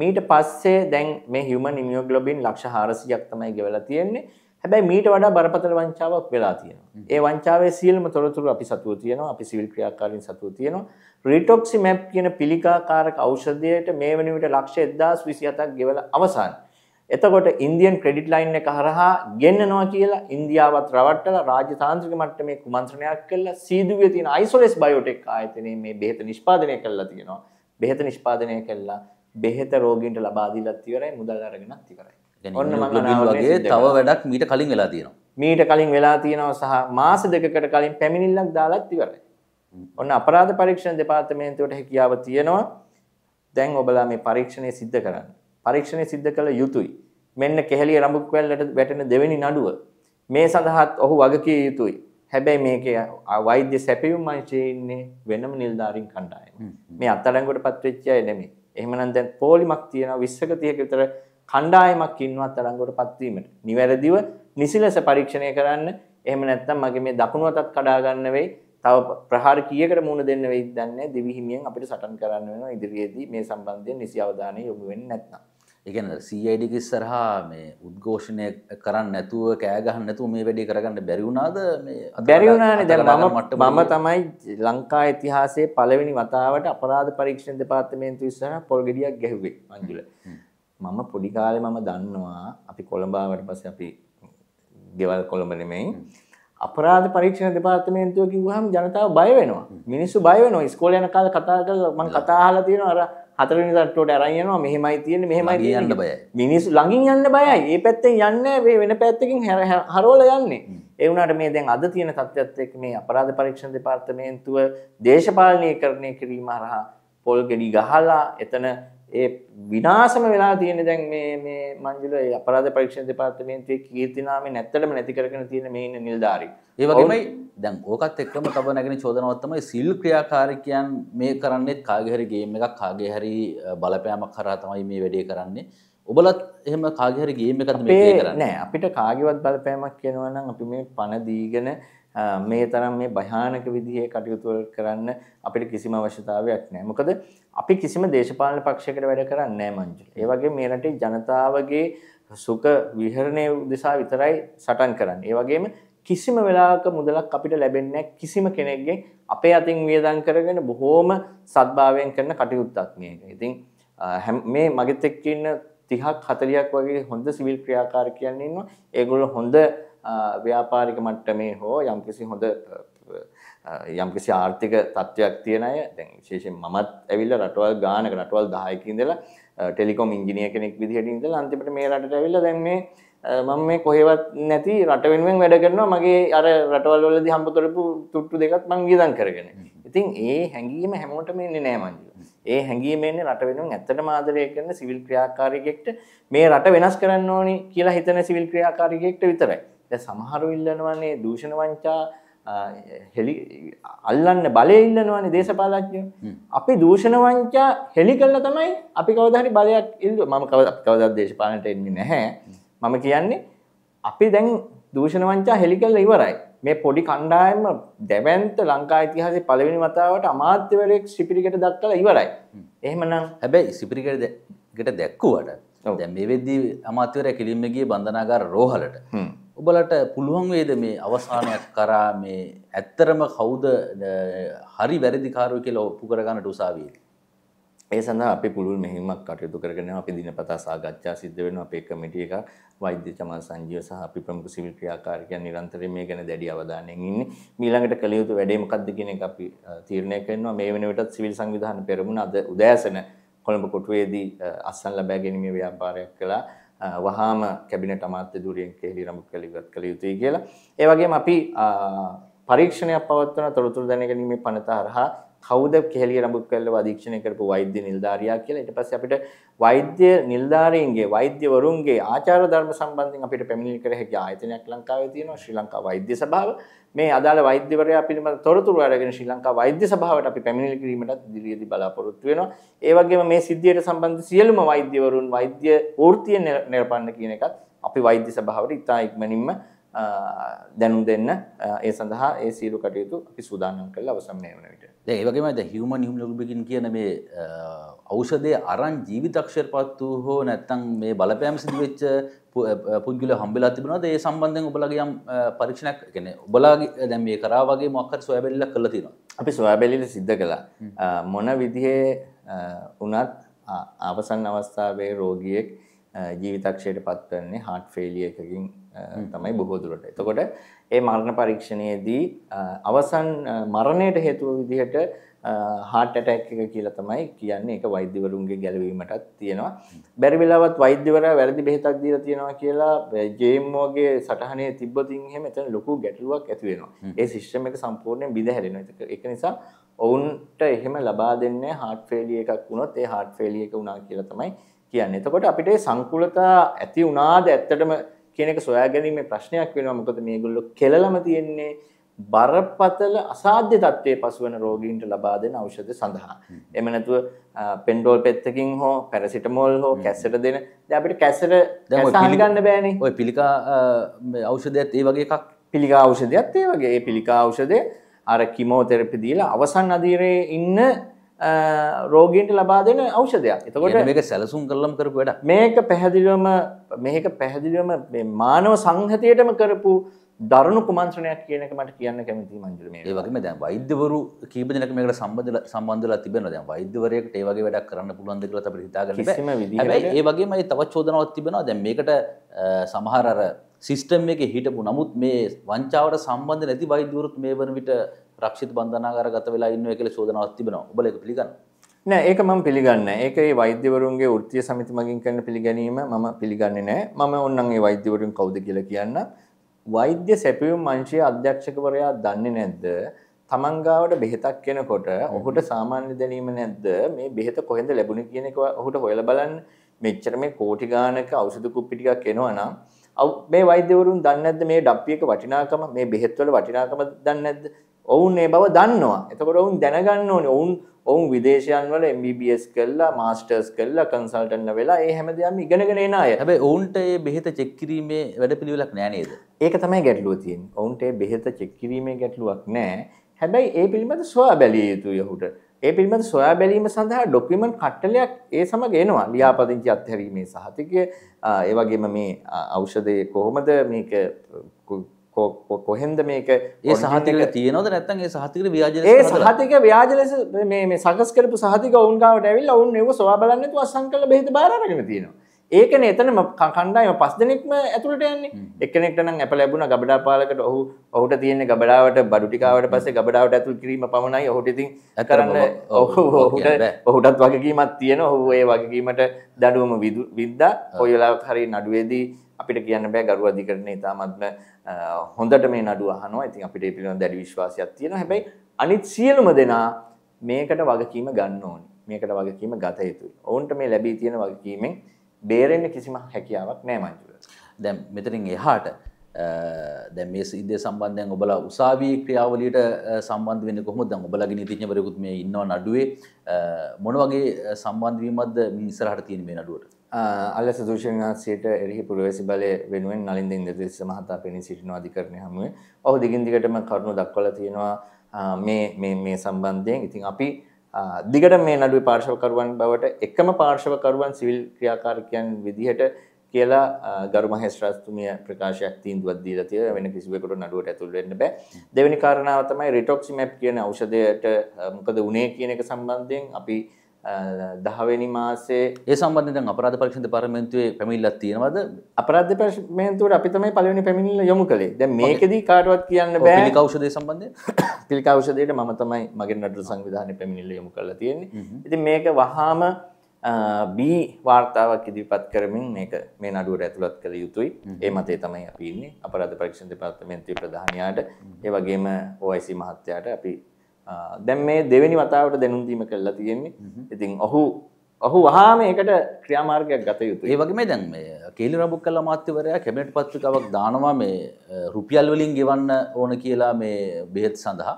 මීට පස්සේ දැන් මේ හියුමන් ඉමියෝග්ලොබින් ලක්ෂ 400ක් තමයි ගෙවලා තියෙන්නේ. හැබැයි මීට වඩා බරපතල වංචාවක් වෙලා තියෙනවා. ඒ වංචාවේ සියලුම තොරතුරු අපි සතුව තියෙනවා. අපි සිවිල් ක්‍රියාකාරීන් සතුව තියෙනවා. රිටොක්සිමැප් කියන පිළිකාකාරක ඖෂධයට මේ වෙනුවට ලක්ෂ 1027ක් ගෙවලා අවසානයි. එතකොට ඉන්දියන් ක්‍රෙඩිට් ලයින් එක හරහා ගෙන්නනවා කියලා ඉන්දියාවත් රවට්ටලා රාජ්‍ය තාන්ත්‍රික මට්ටමේ කුමන්ත්‍රණයක් කළා සීදුවේ තියෙන අයිසොලෙස් බයෝටෙක් ආයතනයේ මේ බෙහෙත නිෂ්පාදනය කළා තියෙනවා. බෙහෙත නිෂ්පාදනය කළා බෙහෙත රෝගීන්ට ලබා දීලත් ඉවරයි මුදල් අරගෙනත් ඉවරයි. ඔන්න වගේ තව වැඩක් මීට කලින් වෙලා තියෙනවා. මීට කලින් වෙලා තියෙනවා සහ මාස දෙකකට කලින් පැමිණිල්ලක් දාලත් ඉවරයි. ඔන්න අපරාධ පරීක්ෂණ දෙපාර්තමේන්තුවට හැකියාව තියෙනවා. දැන් ඔබලා මේ පරීක්ෂණය සිද්ධ කරන්න. පරීක්ෂණය සිද්ධ කළ යුතුයි. මෙන්න කෙහෙලිය රඹුක් වැල්ලට වැටෙන දෙවෙනි නඩුව මේ සඳහාත් ඔහු වගකිය යුතුයි. හැබැයි මේකේ වෛද්‍ය සැපයුම් අංශයේ ඉන්නේ වෙනම නිලධාරීන් කණ්ඩායම. මේ අත්අඩංගුවටපත් වෙච්ච අය නෙමෙයි. එහෙමනම් දැන් පොලිමක් තියෙනවා 20ක 30ක විතර කණ්ඩායමක් ඉන්නවා අත්අඩංගුවටපත් වීමට. නිවැරදිව නිසි ලෙස පරීක්ෂණය කරන්න. එහෙම නැත්නම් මගේ මේ දකුණු අතත් කඩා ගන්න වෙයි. තව ප්‍රහාර කීයකට මුහුණ දෙන්න වෙයිද දන්නේ දිවිහිමියෙන් අපිට සටන් කරන්න වෙනවා ඉදිරියේදී මේ සම්බන්ධයෙන් නිසි අවධානය යොමු වෙන්නේ නැත්නම්. එකන සයිඩිකිස් සරහා මේ උද්ඝෝෂණය කරන්න නැතුව කෑගහන්න නැතුව මේ වැඩි කරගන්න බැරිවුණාද බැරිවුණාන දැ මට මම තමයි ලංකා ඉතිහාසේ පලවෙනි වතාවට අපරාධ පරීක්ෂණ දෙපාර්තමේන්තු විස්සන පොල්ගෙඩියක් ගැහුවේ අංජුල මම පොඩිකාලෙ මම දන්නවා අපි කොළඹාවට පස අපි ගෙවල් කොළඹනෙමෙයි අපරාධ පරීක්ෂණ දෙපාර්තමේන්තුව කිව්වහම ජනතාව බය වෙනවා මිනිස්සු බය වෙනවා ස්කෝල යන කාලේ කතා කරලා මම කතා අහලා තියෙනවා අර හතරනි තට්ටුවට අරන් යනවා මෙහෙමයි තියෙන්නේ මෙහෙමයි තියෙන්නේ යන්න බයයි මිනිස්සු ළඟින් යන්න බයයි ඒ පැත්තෙන් යන්නේ මේ වෙන පැත්තකින් හරවලා යන්නේ ඒ වුණාට මේ දැන් අද තියෙන තත්ත්වයත් එක්ක මේ අපරාධ පරීක්ෂණ දෙපාර්තමේන්තුව දේශපාලනීකරණය කිරීම හරහා පොල් ගෙඩි ගහලා එතන ඒ විනාශම වෙලා තියෙන දැන් මේ මේ මංජුල ඒ අපරාධ පරීක්ෂණ දෙපාර්තමේන්තුවේ කීර්තිනාමය නැත්තටම නැති කරගෙන තියෙන මේ ඉන්න නිලධාරී. ඒ වගේමයි දැන් ඕකත් එක්කම තව නැගෙන චෝදනාවක් තමයි සිල් ක්‍රියාකාරිකයන් මේ කරන්නේත් කාගේ හරි ගේම් එකක් කාගේ හරි බලපෑමක් කරා තමයි මේ වැඩේ කරන්නේ. ඔබලත් එහෙම කාගේ හරි ගේම් එකක් මේ කරන්නේ. නෑ අපිට කාගේවත් බලපෑමක් කියනවා නම් අපි මේ පණ දීගෙන මේ තරම් මේ භයානක විදිහේ කටයුතු කරන්න අපිට කිසිම අවශ්‍යතාවයක් නැහැ. මොකද අපි කිසිම දේශපාලන පක්ෂයකට වැඩ කරන්නේ නැහැ මංජුල. ඒ වගේ මේ රටේ ජනතාවගේ සුඛ විහරණය උදෙසා විතරයි සටන් කරන්නේ. ඒ වගේම කිසිම වෙලාවක මුදලක් අපිට ලැබෙන්නේ කිසිම කෙනෙක්ගෙන් අපේ අතින් වියදම් කරගෙන බොහෝම සත්භාවයෙන් කරන කටයුත්තක් මේක. ඉතින් මේ මගෙත් එක්ක ඉන්න 30ක් 40ක් වගේ හොඳ සිවිල් ක්‍රියාකාරකයන් ඉන්නවා. ඒගොල්ලෝ හොඳ ව්‍යාපාරික මට්ටමේ හෝ යම්කිසි හොඳ යම්කිසි ආර්ථික තත්ත්වයක් තියෙන අය දැන් විශේෂයෙන් මමත් ඇවිල්ලා රටවල් ගානක රටවල් 10ක ඉඳලා ටෙලිකොම් ඉංජිනේර කෙනෙක් විදිහට ඉඳලා අන්තිමට මේ රටට ඇවිල්ලා දැන් මේ මම මේ කොහෙවත් නැති රට වෙනුවෙන් වැඩ කරනවා මගේ අර රටවල් වලදී හම්බතරපු තුට්ටු දෙකක් මං වියදම් කරගෙන. ඉතින් ඒ හැඟීම හැමෝටම එන්නේ නෑ මංජුල. ඒ හැඟීම එන්නේ රට වෙනුවෙන් ඇත්තටම ආදරය කරන සිවිල් ක්‍රියාකාරියෙක්ට මේ රට වෙනස් කරන්න ඕනි කියලා හිතන සිවිල් ක්‍රියාකාරියෙක්ට විතරයි. දැන් සමහරු ඉල්ලනවානේ දූෂණ වංචා හෙලි අල්ලන්න බලය ඉල්ලනවානේ දේශපාලඥයෝ. අපි දූෂණ වංචා හෙලි කළා තමයි අපි කවදා හරි බලයක් ඉල්ලුවා. මම කවදාවත් දේශපාලනට එන්නේ නැහැ. මම කියන්නේ අපි දැන් දූෂණ වංචා හෙලි කළා ඉවරයි. මේ පොඩි කණ්ඩායම දැවැන්ත ලංකා ඉතිහාසයේ පළවෙනි වතාවට අමාත්‍යවරයෙක් සිපිරිකට දක්කලා ඉවරයි. එහෙමනම් හැබැයි සිපිරිකට ගෙට දැක්කුවට දැන් මේ වෙද්දී අමාත්‍යවරයා කෙලින්ම ගියේ බන්ධනාගාර රෝහලට. ඔබලට පුළුවන් වේද මේ අවසානයක් කරා මේ ඇත්තරම කවුද හරි වැරදිකාරයෝ කියලා ඔප්පු කරගන්නට උසාවියේදී? ඒ සඳහා අපි පුළුල් මෙහෙයුමක් කටයුතු කරගෙන අපි දිනපතා සාකච්ඡා සිද්ධ වෙනවා අපේ කමිටිය එක වෛද්‍ය චමන් සංජීව සහ අපි ප්‍රමුඛ සිවිල් ක්‍රියාකාරිකයන් නිරන්තරයෙන් මේ ගැන දැඩි අවධානයෙන් ඉන්නේ. ඊළඟට කළ යුතු වැඩේ මොකක්ද කියන එක අපි තීරණය කරනවා. මේ වෙන විටත් සිවිල් සංවිධාන පෙරමුණ අද උදෑසන කොළඹ කොටුවේදී අස්සන් ලබා ගැනීමේ ව්‍යාපාරයක් කළා. වහාම කැබිනට අමාත්‍ය ධූරියෙන් කෙහෙලි නමුත් කළ ඉවත් කළ යුතුයි කියලා. ඒ වගේම අපි පරීක්ෂණයක් පවත්වන තොරතුරු දැනගැනීමේ පනත හරහා කවුද කෙහෙලිය රඹු කල්ලව අධීක්ෂණය කරපු වෛද්‍ය නිලධාරියා කියලා. ඊට පස්සේ අපිට වෛද්‍ය නිලධාරීන්ගේ වෛද්‍යවරුන්ගේ ආචාර ධර්ම සම්බන්ධයෙන් අපිට පැමිණිලි කර හැකි ආයතනයක් ලංකාවේ තියෙනවා ශ්‍රී ලංකා වෛද්‍ය සභාව. මේ අදාළ වෛද්‍යවරයා පිළිබඳ තොරතුරු අරගෙන ශ්‍රී ලංකා වෛද්‍ය සභාවට අපි පැමිණිලි කිරීමටත් දිරියේදී බලාපොරොත්තු වෙනවා. ඒ වගේම මේ සිද්ධියට සම්බන්ධ සියලුම වෛද්‍යවරුන් වෛද්‍ය වෘත්තිය නිරපන්න කියන එකත් අපි වෛද්‍ය සභාවට ඉතා ඉක්මනින්ම දැනුම් දෙන්න ඒ සඳහා ඒ සීලු කටයුතු අපි සූදානම් කරලා අවසන් මේ වන විට. දැන් ඒ වගේම දැන් හියුමන් හියුමලොබිකින් කියන මේ ඖෂධය අරන් ජීවිතක්ෂරපත් වූ හෝ නැත්නම් මේ බලපෑම සිදු වෙච්ච පුද්ගල හම්බෙලා තිබෙනවද ඒ සම්බන්ධයෙන් ඔබලගේ යම් පරීක්ෂණයක් කියන්නේ ඔබලාගේ දැන් මේ කරා වගේ මොකක් හරි සොයාබැලීලා කළා තියෙනවා අපි සොයාබැලීලා සිද්ධ කළා මොන විදිහේ වුණත් අවසන් අවස්ථාවේ රෝගියෙක් ජීවිතක්ෂයට පත්වන්නේ heart failure එකකින් තමයි බොහෝ දුරට. එතකොට ඒ මරණ පරීක්ෂණයේදී අවසන් මරණයට හේතුව විදිහට heart attack එක කියලා තමයි කියන්නේ. ඒක වෛද්‍යවරුන්ගේ ගැළවීමටත් තියෙනවා. බැරි වෙලාවත් වෛද්‍යවරයා වැරදි බෙහෙතක් දීලා තියෙනවා කියලා ජේම්මෝගේ සටහනේ තිබ්බොතින් එහෙම එතන ලොකු ගැටලුවක් ඇති වෙනවා. ඒ සිස්ටම් එක සම්පූර්ණයෙන් බිඳ හැරෙනවා. ඒක නිසා ඔවුන්ට එහෙම ලබා දෙන්නේ heart failure එකක් වුණොත් ඒ heart failure එක වුණා කියලා තමයි කියන්නේ. එතකොට අපිට සංකූලතා ඇති වුණාද ඇත්තටම කියන එක සොයා ගැනීමේ ප්‍රශ්නයක් වෙනවා. මොකද මේගොල්ලෝ කෙලලම තියෙන්නේ බරපතල අසාධ්‍ය තත්ත්වයේ පසුවන රෝගීන්ට ලබා දෙන ඖෂධ සඳහා. එම නැතුව පෙන්ඩෝල් පෙත්තකින් හෝ පැරසිටමෝල් හෝ කැසට දෙන. දැන් අපිට කැසට කැසහන් ගන්න බෑනේ. ඔය පිළිකා ඖෂධයත් ඒ වගේ එකක්. පිළිකා ඖෂධයත් ඒ වගේ. ඒ පිළිකා ඖෂධය අර කිමෝതെරපි දීලා අවසන් අධීරයේ ඉන්න රෝගීන්ට ලබා දෙන ඖෂධයක්. එතකොට මේක සැලසුම් කරලම කරපු වැඩක්. මේක පැහැදිලිවම මේක පැහැදිලිවම මේ මානව සංහතියටම කරපු දරුණු කුමන්ත්‍රණයක් කියන එක මට කියන්න කැමතියි මංජුල මේ. ඒ වගේම දැන් වෛද්‍යවරු කීප දෙනෙක් මේකට සම්බන්ධ සම්බන්ධලා තිබෙනවා. දැන් වෛද්‍යවරයෙක්ට ඒ වගේ වැඩක් කරන්න පුළුවන්ද කියලා අපිට හිතාගන්න බෑ. කිසිම විදිහකට. හැබැයි ඒ වගේම ඒ තවත් චෝදනාවක් තිබෙනවා. දැන් මේකට සමහර අර සිිස්ටම් එක හිටපු නමුත් මේ වංචාවට සම්බන්ධ නැති වෛද්‍යවරුත් මේ වන විට රක්ෂිත බන්ධනාගාරගත වෙලා ඉන්නවා කියලා චෝදනාවක් තිබෙනවා. ඔබලා ඒක පිළිගන්නවද? නෑ ඒක මම පිළිගන්නේ නෑ. ඒක ඒ වෛද්‍යවරුන්ගේ වෘත්තීය සමිති මගින් කරන පිළිගැනීම මම පිළිගන්නේ නෑ. මම ඕන්නම් ඒ වෛද්‍යවරුන් කවුද කියලා කියන්න. වෛද්‍ය සැපියුම් අංශයේ අධ්‍යක්ෂකවරයා දන්නේ නැද්ද? තමන්ගාවට බෙහෙතක් කෙනකොට ඔහුට සාමාන්‍ය දැනීම නැද්ද මේ බෙහෙත කොහෙන්ද ලැබුණේ කියන එක ඔහුට හොයලා බලන්න මෙච්චර මේ කෝටි ගානක ඖෂධ කුප්පි ටිකක් එනවා නම් මේ වෛද්‍යවරුන් දන්නේ නැද්ද මේ ඩප්පියක වටිනාකම මේ බෙහෙත්වල වටිනාකම දන්නේ නැද්ද ඔවුන් ඒ බව දන්නවා. එතකොට ඔවුන් දැනගන්න ඕනේ ඔවුන් ඔවුන් විදේශයන් වල MBBS කළා, මාස්ටර්ස් කළා, කන්සල්ටන්ට් වෙලා ඒ හැමදේම ඉගෙනගෙන එන අය. හැබැයි ඔවුන්ට මේ බෙහෙත චෙක් කිරීමේ වැඩපිළිවෙලක් නෑ නේද? ඒක තමයි ගැටලුව තියෙන්නේ. ඔවුන්ට මේ බෙහෙත චෙක් කිරීමේ ගැටලුවක් නෑ. හැබැයි ඒ පිළිබඳ සොයා බැලිය යුතුයි ඔහුට. ඒ පිළිබඳ සොයා බැලීම සඳහා ඩොක්යුමන්ට් කට්ටලයක් ඒ සමග එනවා. ලියාපදිංචි අත්හැරීමේ සහතිකය, ඒ වගේම මේ ඖෂධය කොහොමද මේක කොහෙන්ද මේක ඒ සහතික තියනොද නැත්තන් ඒ සහතිකට ව්‍යාජ ඒ සහතික ව්‍යාජ ලෙස මේ සකස් කරපු සහතික ඔවුන්ගාවට ඇවිල් ඔවුන් ඒව සොවා බලන්නතු අසංකල බෙහිත බාරගෙන තියෙනවා ඒකන එතනම කණ්ඩායම පස් දෙනෙක්ම ඇතුළට යන්නේ එකනෙක්ට නම් අප ලැබුණ ගබඩා පාලකට ඔහු ඔහුට තියෙන ගබඩාවට බඩුටිකාවට පස්සේ ගබඩාවට ඇතුල් කිරීම පමණයි ඔහුට ඉතින් කරන්න ඔහු ඔහුට ඔහුටත් වගකීමක් තියෙන ඔහු ඒ වගකීමට දඩුවම විද්දා ඔයලා හරි නඩුවේදී අපිට කියන්න බෑ ගරු අධිකරණය ඉතාමත්ම හොඳට මේ නඩුව අහනවා. ඉතින් අපිට ඒ පිළිබඳව දැඩි විශ්වාසයක් තියෙනවා. හැබැයි අනිත් සියලුම දෙනා මේකට වගකීම ගන්න ඕනේ. මේකට වගකීම ගත යුතුයි. ඔවුන්ට මේ ලැබී තියෙන වගකීමෙන් බේරෙන්න කිසිම හැකියාවක් නැහැ මංජුල. දැන් මෙතනින් එහාට දැන් මේ සිද්ධිය සම්බන්ධයෙන් ඔබලා උසාවියේ ක්‍රියාවලියට සම්බන්ධ වෙන්නේ කොහොමද? දැන් ඔබලාගේ නීතිඥවරයෙකුත් මේ ඉන්නව නඩුවේ මොන වගේ සම්බන්ධ වීමක්ද මේ ඉස්සරහට තියෙන මේ නඩුවට? අල්ල සදෂන් වහන්සේට එරහි පුරවැසි බලය වෙනුවෙන් නලින්ද ඉන්දදේශ මහතා පෙනී සිටින අධිකරණය හමුවේ ඔහු දිගින් දිගටම කරුණු දක්වලා තියෙනවා මේ මේ සම්බන්ධයෙන් ඉතින් අපි දිගට මේ නඩුවේ පාර්ශවකරුවන් බවට එකම පාර්ශවකරුවන් සිවිල් ක්‍රියාකාරකයන් විදිහට කියලා ගරු මහේස්ත්‍රාස්තුමිය ප්‍රකාශයක් තීන්දුවක් දීලා තියෙනවා වෙන කිසිවෙකුට නඩුවට ඇතුල් වෙන්න බෑ දෙවෙනි කාරණාව තමයි රිටොක්සිමැප් කියන ඖෂධයට මොකද උනේ කියන එක සම්බන්ධයෙන් අපි දහවැනි මාසේ ඒ සම්බන්ධ අපරාධ පක්ෂ පරමන්තුවේ පැමිල්ලත් තියෙනවද අපරාධ පමේන්තුවට අපිතමයි පලවනි පැමිණිල්ල යොමු කළේ ද මේකද කාටවත් කියන්න බෑ කෞෂදය සම්බන්ධ [coughs] පිල්කෞෂදයට ම තමයි මගේ නඩු සංවිධානය පැමිණිල්ල යොමු කළ තියෙන්නේ ඉති මේක වහාම බී වාර්තාවක් ඉදිරිපත් කරමින් මේක මේ නඩුවට ඇතුළත් කළ යුතුයි ඒ මතේ තමයි අපින්නේ අපරාධ පක්ෂණ දෙපත්තමන්ත්‍රී ප්‍රධානයාට ඒ වගේම ඕයිසි මහත්තයාට අපි දැන් මේ දෙවෙනි වතාවට දැනුම් දීම කළා තියෙන්නේ. ඉතින් ඔහු ඔහු වහාම ඒකට ක්‍රියාමාර්ගයක් ගත යුතුයි. ඒ වගේම දැන් මේ කේලි රඹුක්කල අමාත්‍යවරයා කැබිනට් පත්‍රිකාවක් දානවා මේ රුපියල් වලින් ගෙවන්න ඕන කියලා මේ බෙහෙත් සඳහා.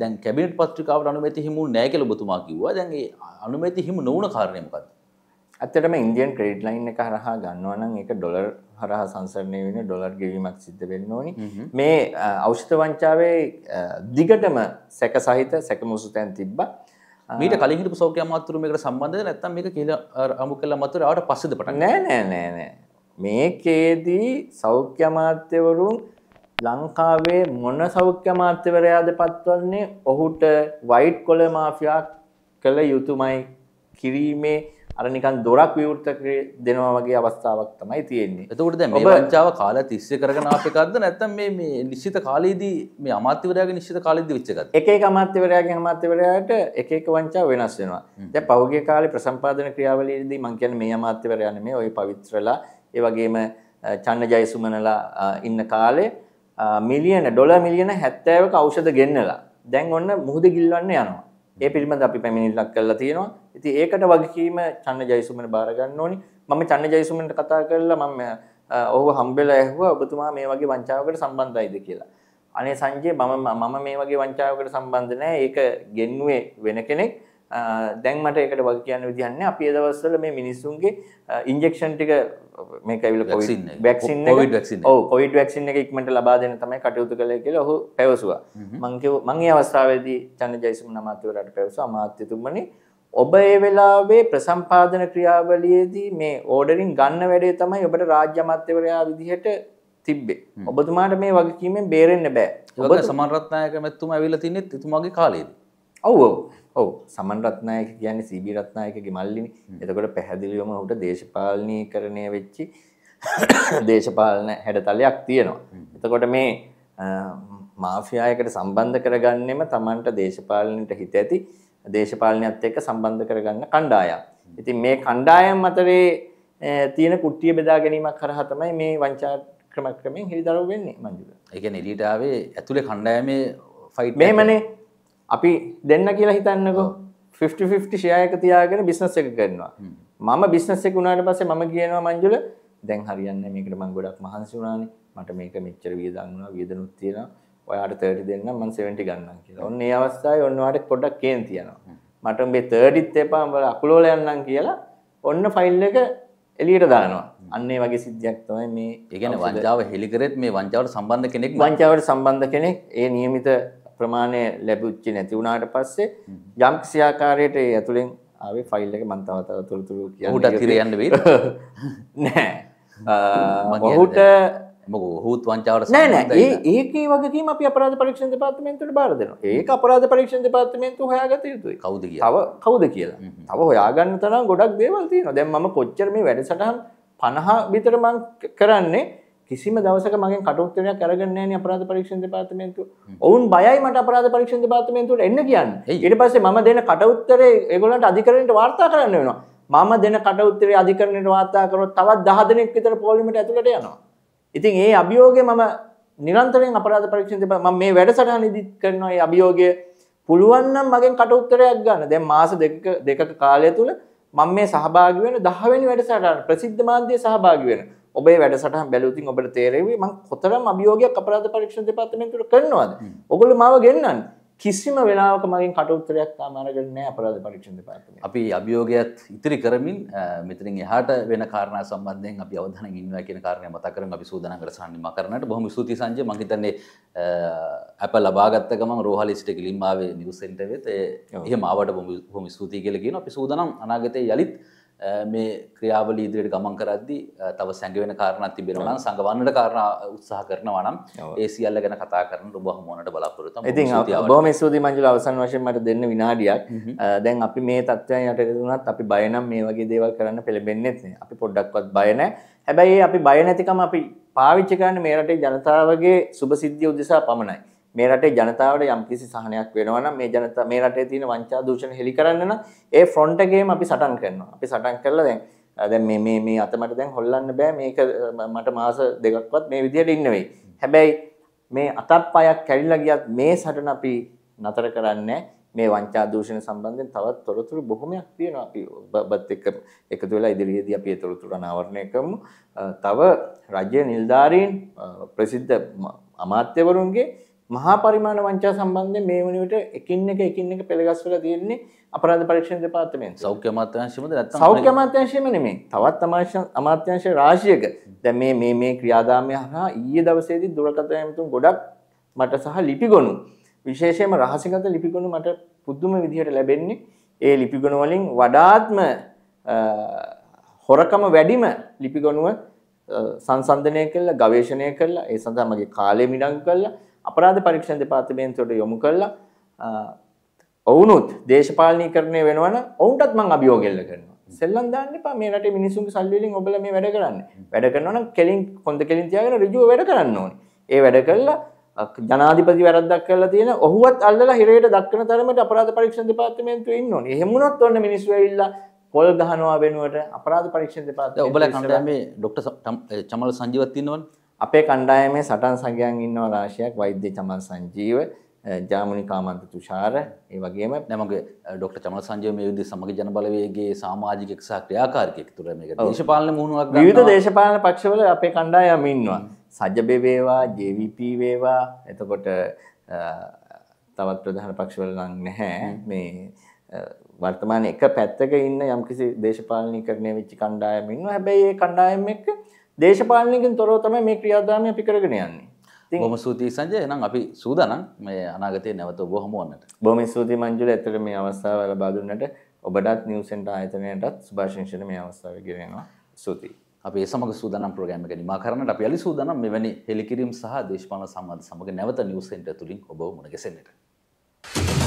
දැන් කැබිනට් පත්‍රිකාවට අනුමැති හිමු නැහැ කියලා ඔබතුමා කිව්වා. දැන් ඒ අනුමැති හිමු නොවුන කාරණේ මොකද්ද? ඇත්තටම ඉන්දියන් ක්‍රෙඩිට් ලයින් එක හරහා ගන්නවා නම් ඒක ඩොලර් හරහා සංසරණය වෙන ඩොලර් ගෙවීමක් සිද්ධ වෙන්න ඕනි. මේ ඖෂධ වංචාවේ දිගටම සැක සහිත සැකමසු තැන් තිබ්බා. මීට කලින් හිටපු සෞඛ්‍ය අමාත්‍යතුරු මේකට සම්බන්ධද නැත්නම් මේක කියලා අමු කළ අමාත්‍යතුරු ආවට පස්සේද පටන් නෑ නෑ නෑ නෑ. මේකේදී සෞඛ්‍ය අමාත්‍යවරුන් ලංකාවේ මොන සෞඛ්‍ය අමාත්‍යවරයාද පත්වන්නේ ඔහුට වයිට් කොල මාෆියා කළ යුතුමයි කිරීමේ අර නිකන් දොරක් විවෘත දෙනවා වගේ අවස්ථාවක් තමයි තියෙන්නේ. එතකොට දැන් මේ වංචාව කාලය තිස්සේ කරගෙන ආපු එකක්ද නැත්නම් මේ මේ නිශ්චිත කාලයේදී මේ අමාත්‍යවරයාගේ නිශ්චිත කාලයේදී වෙච්ච එකක්ද? එක එක අමාත්‍යවරයාගේ අමාත්‍යවරයාට එක එක වංචා වෙනස් වෙනවා. දැන් පහුගිය කාලේ ප්‍රසම්පාදන ක්‍රියාවලියේදී මම කියන්නේ මේ අමාත්‍යවරයා නෙමෙයි ওই පවිත්‍රලා ඒ වගේම චන්න ජයසුමනලා ඉන්න කාලේ මිලියන ඩොලර් මිලියන 70ක ඖෂධ ගෙන්නලා දැන් ඔන්න මුහුද ගිල්වන්න යනවා. ඒ පිළිබඳ අපි පැමිණිල්ලක් කරලා තියෙනවා. ඉතින් ඒකට වගකීම චන්න ජයසුමන බාර ගන්න ඕනි. මම චන්න ජයසුමනට කතා කරලා මම ඔහුව හම්බෙලා ඇහුවා ඔබතුමා මේ වගේ වංචාවකට සම්බන්ධයිද කියලා. අනේ සංජය මම මම මේ වගේ වංචාවකට සම්බන්ධ නැහැ. ඒක ගෙන්නුවේ වෙන කෙනෙක්. දැන් මට ඒකට වග කියන්න විදිහන්නේ අපි ඒ දවස්වල මේ මිනිස්සුන්ගේ ඉන්ජෙක්ෂන් ටික මේක ඇවිල්ලා කොවිඩ් වැක්සින් එක කොවිඩ් වැක්සින් ඔව් කොවිඩ් වැක්සින් එක ඉක්මනට ලබා දෙන්න තමයි කටයුතු කළේ කියලා ඔහු පැවසුවා මං කිව්ව මං ඒ අවස්ථාවේදී චන්ද ජයසිංහ අමාත්‍යවරයාට පැවසුවා අමාත්‍යතුමනි ඔබ ඒ වෙලාවේ ප්‍රසම්පාදන ක්‍රියාවලියේදී මේ ඕඩරින් ගන්න වැඩේ තමයි ඔබට රාජ්‍ය අමාත්‍යවරයා විදිහට තිබ්බේ ඔබතුමාට මේ වගකීමෙන් බේරෙන්න බෑ ඔබ සමන්රත්නායක මැතිතුමා ඇවිල්ලා තින්නේ එතුමාගේ කාලේදී ඔව් ඔව් ඔව සමන් රත්නායක කියන්නේ සීබී රත්නායකගේ මල්ලිනේ එතකොට පැහැදිලිවම ඔහුට දේශපාලනීකරණය වෙච්චි [coughs] දේශපාලන හැඩතලයක් තියෙනවා එතකොට මේ මාෆියායකට සම්බන්ධ කරගන්නෙම Tamanට දේශපාලනයට හිත ඇති දේශපාලනයත් එක්ක සම්බන්ධ කරගන්න කණ්ඩායම්. ඉතින් මේ කණ්ඩායම් අතරේ තියෙන කුට්ටිය බෙදා ගැනීමක් කරහා තමයි මේ වංචා ක්‍රම ක්‍රමෙන් හෙළිදරව් වෙන්නේ මංජුල. ඒ කියන්නේ එලියට ආවේ ඇතුලේ කණ්ඩායමේ ෆයිට් මේමනේ අපි දෙන්න කියලා හිතන්නකෝ 50 50 ෂෙයා එක තියාගෙන බිස්නස් එක කරනවා. මම බිස්නස් එක උනාට පස්සේ මම කියනවා මංජුල දැන් හරියන්නේ මේකට මම ගොඩක් මහන්සි වුණානේ. මට මේක මෙච්චර වියදම් වුණා වියදනුත් තියෙනවා. ඔයාට 30 දෙන්න මම 70 ගන්නම් කියලා. ඔන්න ඒ අවස්ථාවේ ඔන්න ඔයාට පොඩ්ඩක් කේන් තියනවා. මට උඹේ 30ත් එපා උඹ අකුල වල යන්නම් කියලා ඔන්න ෆයිල් එක එලියට දානවා. අන්න ඒ වගේ සිද්ධියක් තමයි මේ. ඒ කියන්නේ වංචාව හෙලි කරෙත් මේ වංචාවට සම්බන්ධ කෙනෙක් වංචාවට සම්බන්ධ කෙනෙක් ඒ નિયમિત ප්‍රමාණය ලැබුච්චේ නැති වුණාට පස්සේ යම් කිසි ආකාරයකට ඒ ඇතුලෙන් ආවේ ෆයිල් එක මම තව තව තොරතුරු කියන්න ඌට අතිර යන්න වෙයිද [laughs] නෑ ඔහුට මොකද ඔහුත් වංචාවට නෑ නෑ ඒ ඒකේ වගකීම අපි අපරාධ පරීක්ෂණ දෙපාර්තමේන්තුවට බාර දෙනවා ඒක අපරාධ පරීක්ෂණ දෙපාර්තමේන්තුව හොයාගත යුතුයි කවුද කියලා තව කවුද කියලා තව හොයාගන්න තරම් ගොඩක් දේවල් තියෙනවා දැන් මම කොච්චර මේ වැඩසටහන් 50 විතර මම කරන්නේ කිසිම දවසක මගෙන් කටුත්තරයක් අරගෙන නැහැ නේ අපරාධ පරීක්ෂණ දෙපාර්තමේන්තුව. ඔවුන් බයයි මට අපරාධ පරීක්ෂණ දෙපාර්තමේන්තුවට එන්න කියන්න. ඊට පස්සේ මම දෙන කටුත්තරේ ඒගොල්ලන්ට අධිකරණයට වාර්තා කරන්න වෙනවා. මම දෙන කටුත්තරේ අධිකරණයට වාර්තා කරොත් තවත් 10 දෙනෙක් විතර පොලිමට ඇතුළට යනවා. ඉතින් ඒ අභියෝගේ මම නිරන්තරයෙන් අපරාධ පරීක්ෂණ දෙපාර්තමේන්තුව මම මේ වැඩසටහන ඉදිරි කරනවා ඒ අභියෝගය පුළුවන් නම් මගෙන් කටුත්තරයක් ගන්න. දැන් මාස දෙකක දෙකක කාලය තුල මම මේ සහභාගී වෙන 10 වෙනි වැඩසටහන ප්‍රසිද්ධ මාධ්‍යයේ සහභාගී වෙනවා. ඔබේ වැඩසටහන් බැලුවොත් ඔබට තේරෙවි මම කොතරම් අභියෝගයක් අපරාධ පරීක්ෂණ දෙපාර්තමේන්තුවට කරනවද? ඔගොල්ලෝ මාව ගෙන්නන්නේ. කිසිම වෙලාවක මගෙන් කට උත්තරයක් තාම අරගෙන නැහැ අපරාධ පරීක්ෂණ දෙපාර්තමේන්තුව. අපි අභියෝගයත් ඉතිරි කරමින් මෙතනින් එහාට වෙන කාරණා සම්බන්ධයෙන් අපි අවධානයෙන් ඉන්නවා කියන කාරණය මතක් කරගෙන අපි සූදානම් කර සම්නිම කරන්නට බොහොම ස්තුතියි සංජය මම හිතන්නේ අප ලබාගත්ත ගමන් රෝහල ඉස්ට ගිලින් ආවේ නිවුස් සෙන්ටර් එකේ එහෙම ආවට බොහොම ස්තුතියි කියලා කියනවා අපි සූදානම් අනාගතයේ යලිත් මේ ක්‍රියාවල ඉදිරියට ගමන් කරද්දි තව සැඟවෙන කාරණා තිබෙනවා නම් සංගවන්නට කාරණා උත්සාහ කරනවා නම් ඒ සියල්ල ගැන කතා කරන්න ඔබ හමුවනට බලාපොරොත්තු වෙනවා. ඉතින් බොහොම ස්තුතියි මංජුල අවසන් වශයෙන් මට දෙන්න විනාඩියක්. දැන් අපි මේ තත්ත්වයන් යටතේ දුණත් අපි බය නම් මේ වගේ දේවල් කරන්න පෙළඹෙන්නේ නැහැ. අපි පොඩ්ඩක්වත් බය නැහැ. හැබැයි අපි බය නැතිකම අපි පාවිච්චි කරන්නේ මේ රටේ ජනතාවගේ සුභ සිද්ධිය උදෙසා පමණයි. මේ රටේ ජනතාවට යම්කිසි සහනයක් වෙනවා නම් මේ ජනතා මේ රටේ තියෙන වංචා දූෂණ හෙලි කරන්න නම් ඒ ෆ්‍රොන්ට් එකේම අපි සටන් කරනවා. අපි සටන් කරලා දැන් දැන් මේ මේ මේ අතමට දැන් හොල්ලන්න බෑ මේක මට මාස දෙකක්වත් මේ විදිහට ඉන්න වෙයි. හැබැයි මේ අතත් පයක් කැඩිලා ගියත් මේ සටන අපි නතර කරන්නේ මේ වංචා දූෂණ සම්බන්ධයෙන් තවත් තොරතුරු බොහොමයක් තියෙනවා අපි ඔබත් එක්ක එකතු වෙලා ඉදිරියේදී අපි ඒ තොරතුරු අනාවරණය කරමු. තව රජයේ නිලධාරීන් ප්‍රසිද්ධ අමාත්‍යවරුන්ගේ මහා පරිමාණ වංචා සම්බන්ධයෙන් මේ වනිවිට එකින් එක එකින් එක පෙළගස්වලා තියෙන්නේ අපරාධ පරීක්ෂණ දෙපාර්තමේන්තුව. සෞඛ්‍ය අමාත්‍යාංශයමද නැත්නම් සෞඛ්‍ය අමාත්‍යාංශයම නෙමෙයි. තවත් අමාත්‍යාංශ රාශියක දැන් මේ මේ මේ ක්‍රියාදාමය හරහා ඊයේ දවසේදී දුරකථන ඇමතුම් ගොඩක් මට සහ ලිපිගොනු විශේෂයෙන්ම රහසිගත ලිපිගොනු මට පුදුම විදිහට ලැබෙන්නේ. ඒ ලිපිගොනු වලින් වඩාත්ම හොරකම වැඩිම ලිපිගොනුව සංසන්ධනය කළා, ගවේෂණය කළා, ඒ සඳහා මගේ කාලය මිඩංගු කළා. අපරාධ පරීක්ෂණ දෙපාර්තමේන්තුවට යොමු කළා. ඔවුනුත් දේශපාලනීකරණය වෙනවන ඔවුන්ටත් මං අභියෝගෙල්ල කරනවා. සෙල්ලම් දාන්න එපා මේ රටේ මිනිස්සුන්ගේ සල්ලි වලින් ඔබලා මේ වැඩ කරන්නේ. වැඩ කරනවා නම් කෙලින් කොන්ද කෙලින් තියාගෙන ඍජුව වැඩ කරන්න ඕනේ. ඒ වැඩ කළා ජනාධිපති වැරද්දක් කරලා තියෙන ඔහුවත් අල්ලලා හිරේට දක්වන තරමට අපරාධ පරීක්ෂණ දෙපාර්තමේන්තුවේ ඉන්න ඕනේ. එහෙම වුණොත් ඔන්න මිනිස්සු ඇවිල්ලා පොල් ගහනවා වෙනුවට අපරාධ පරීක්ෂණ දෙපාර්තමේන්තුව ඔබලා කණ්ඩායමේ ડોક્ટર චමල් සංජීවත් ඉන්නවනේ. අපේ කණ්ඩායමේ සටන් සගයන් ඉන්නව රාශියක් වෛද්‍ය චමන් සංජීව ජාමුනි කාමන්ත තුෂාර ඒ වගේම නමගේ ඩොක්ටර් චමන් සංජීව මේ විදිහේ සමග ජනබලවේගයේ සමාජික එක්සහ ක්‍රියාකාරිකයෙක් තුර මේක දේශපාලන මුහුණුවක් ගන්නවා විවිධ දේශපාලන පක්ෂවල අපේ කණ්ඩායම ඉන්නවා සජ්ජබේ වේවා JVP වේවා එතකොට තවත් ප්‍රධාන පක්ෂවල නම් නැහැ මේ වර්තමාන එක පැත්තක ඉන්න යම්කිසි දේශපාලනීකරණය වෙච්ච කණ්ඩායම ඉන්නවා හැබැයි ඒ කණ්ඩායම එක්ක දේශපාලනකින් තොරව තමයි මේ ක්‍රියාදාමය අපි කරගෙන යන්නේ බොම සූතියි සංජය නම් අපි සූදානම් මේ අනාගතය නැවත ඔබ හමුවන්නට බොහොම ස්තුතියි මංජුල ඇත්තට මේ අවස්ථාව ලබා දුන්නට ඔබටත් නිවුස් සෙන්ටර් ආයතනයටත් සුභාශංසන මේ අවස්ථාව ගෙනෙනවා ස්තුතියි අපේ සමග සූදානම් ප්‍රෝග්‍රෑම් එක නිමා කරන්නට අපි යලි සූදානම් මෙවැනි හෙලිකිරීම් සහ දේශපාලන සම්බන්ධ සමග නැවත නිවුස් සෙන්ටර් තුලින් ඔබව මුණ ගැසෙන්නට Thank you.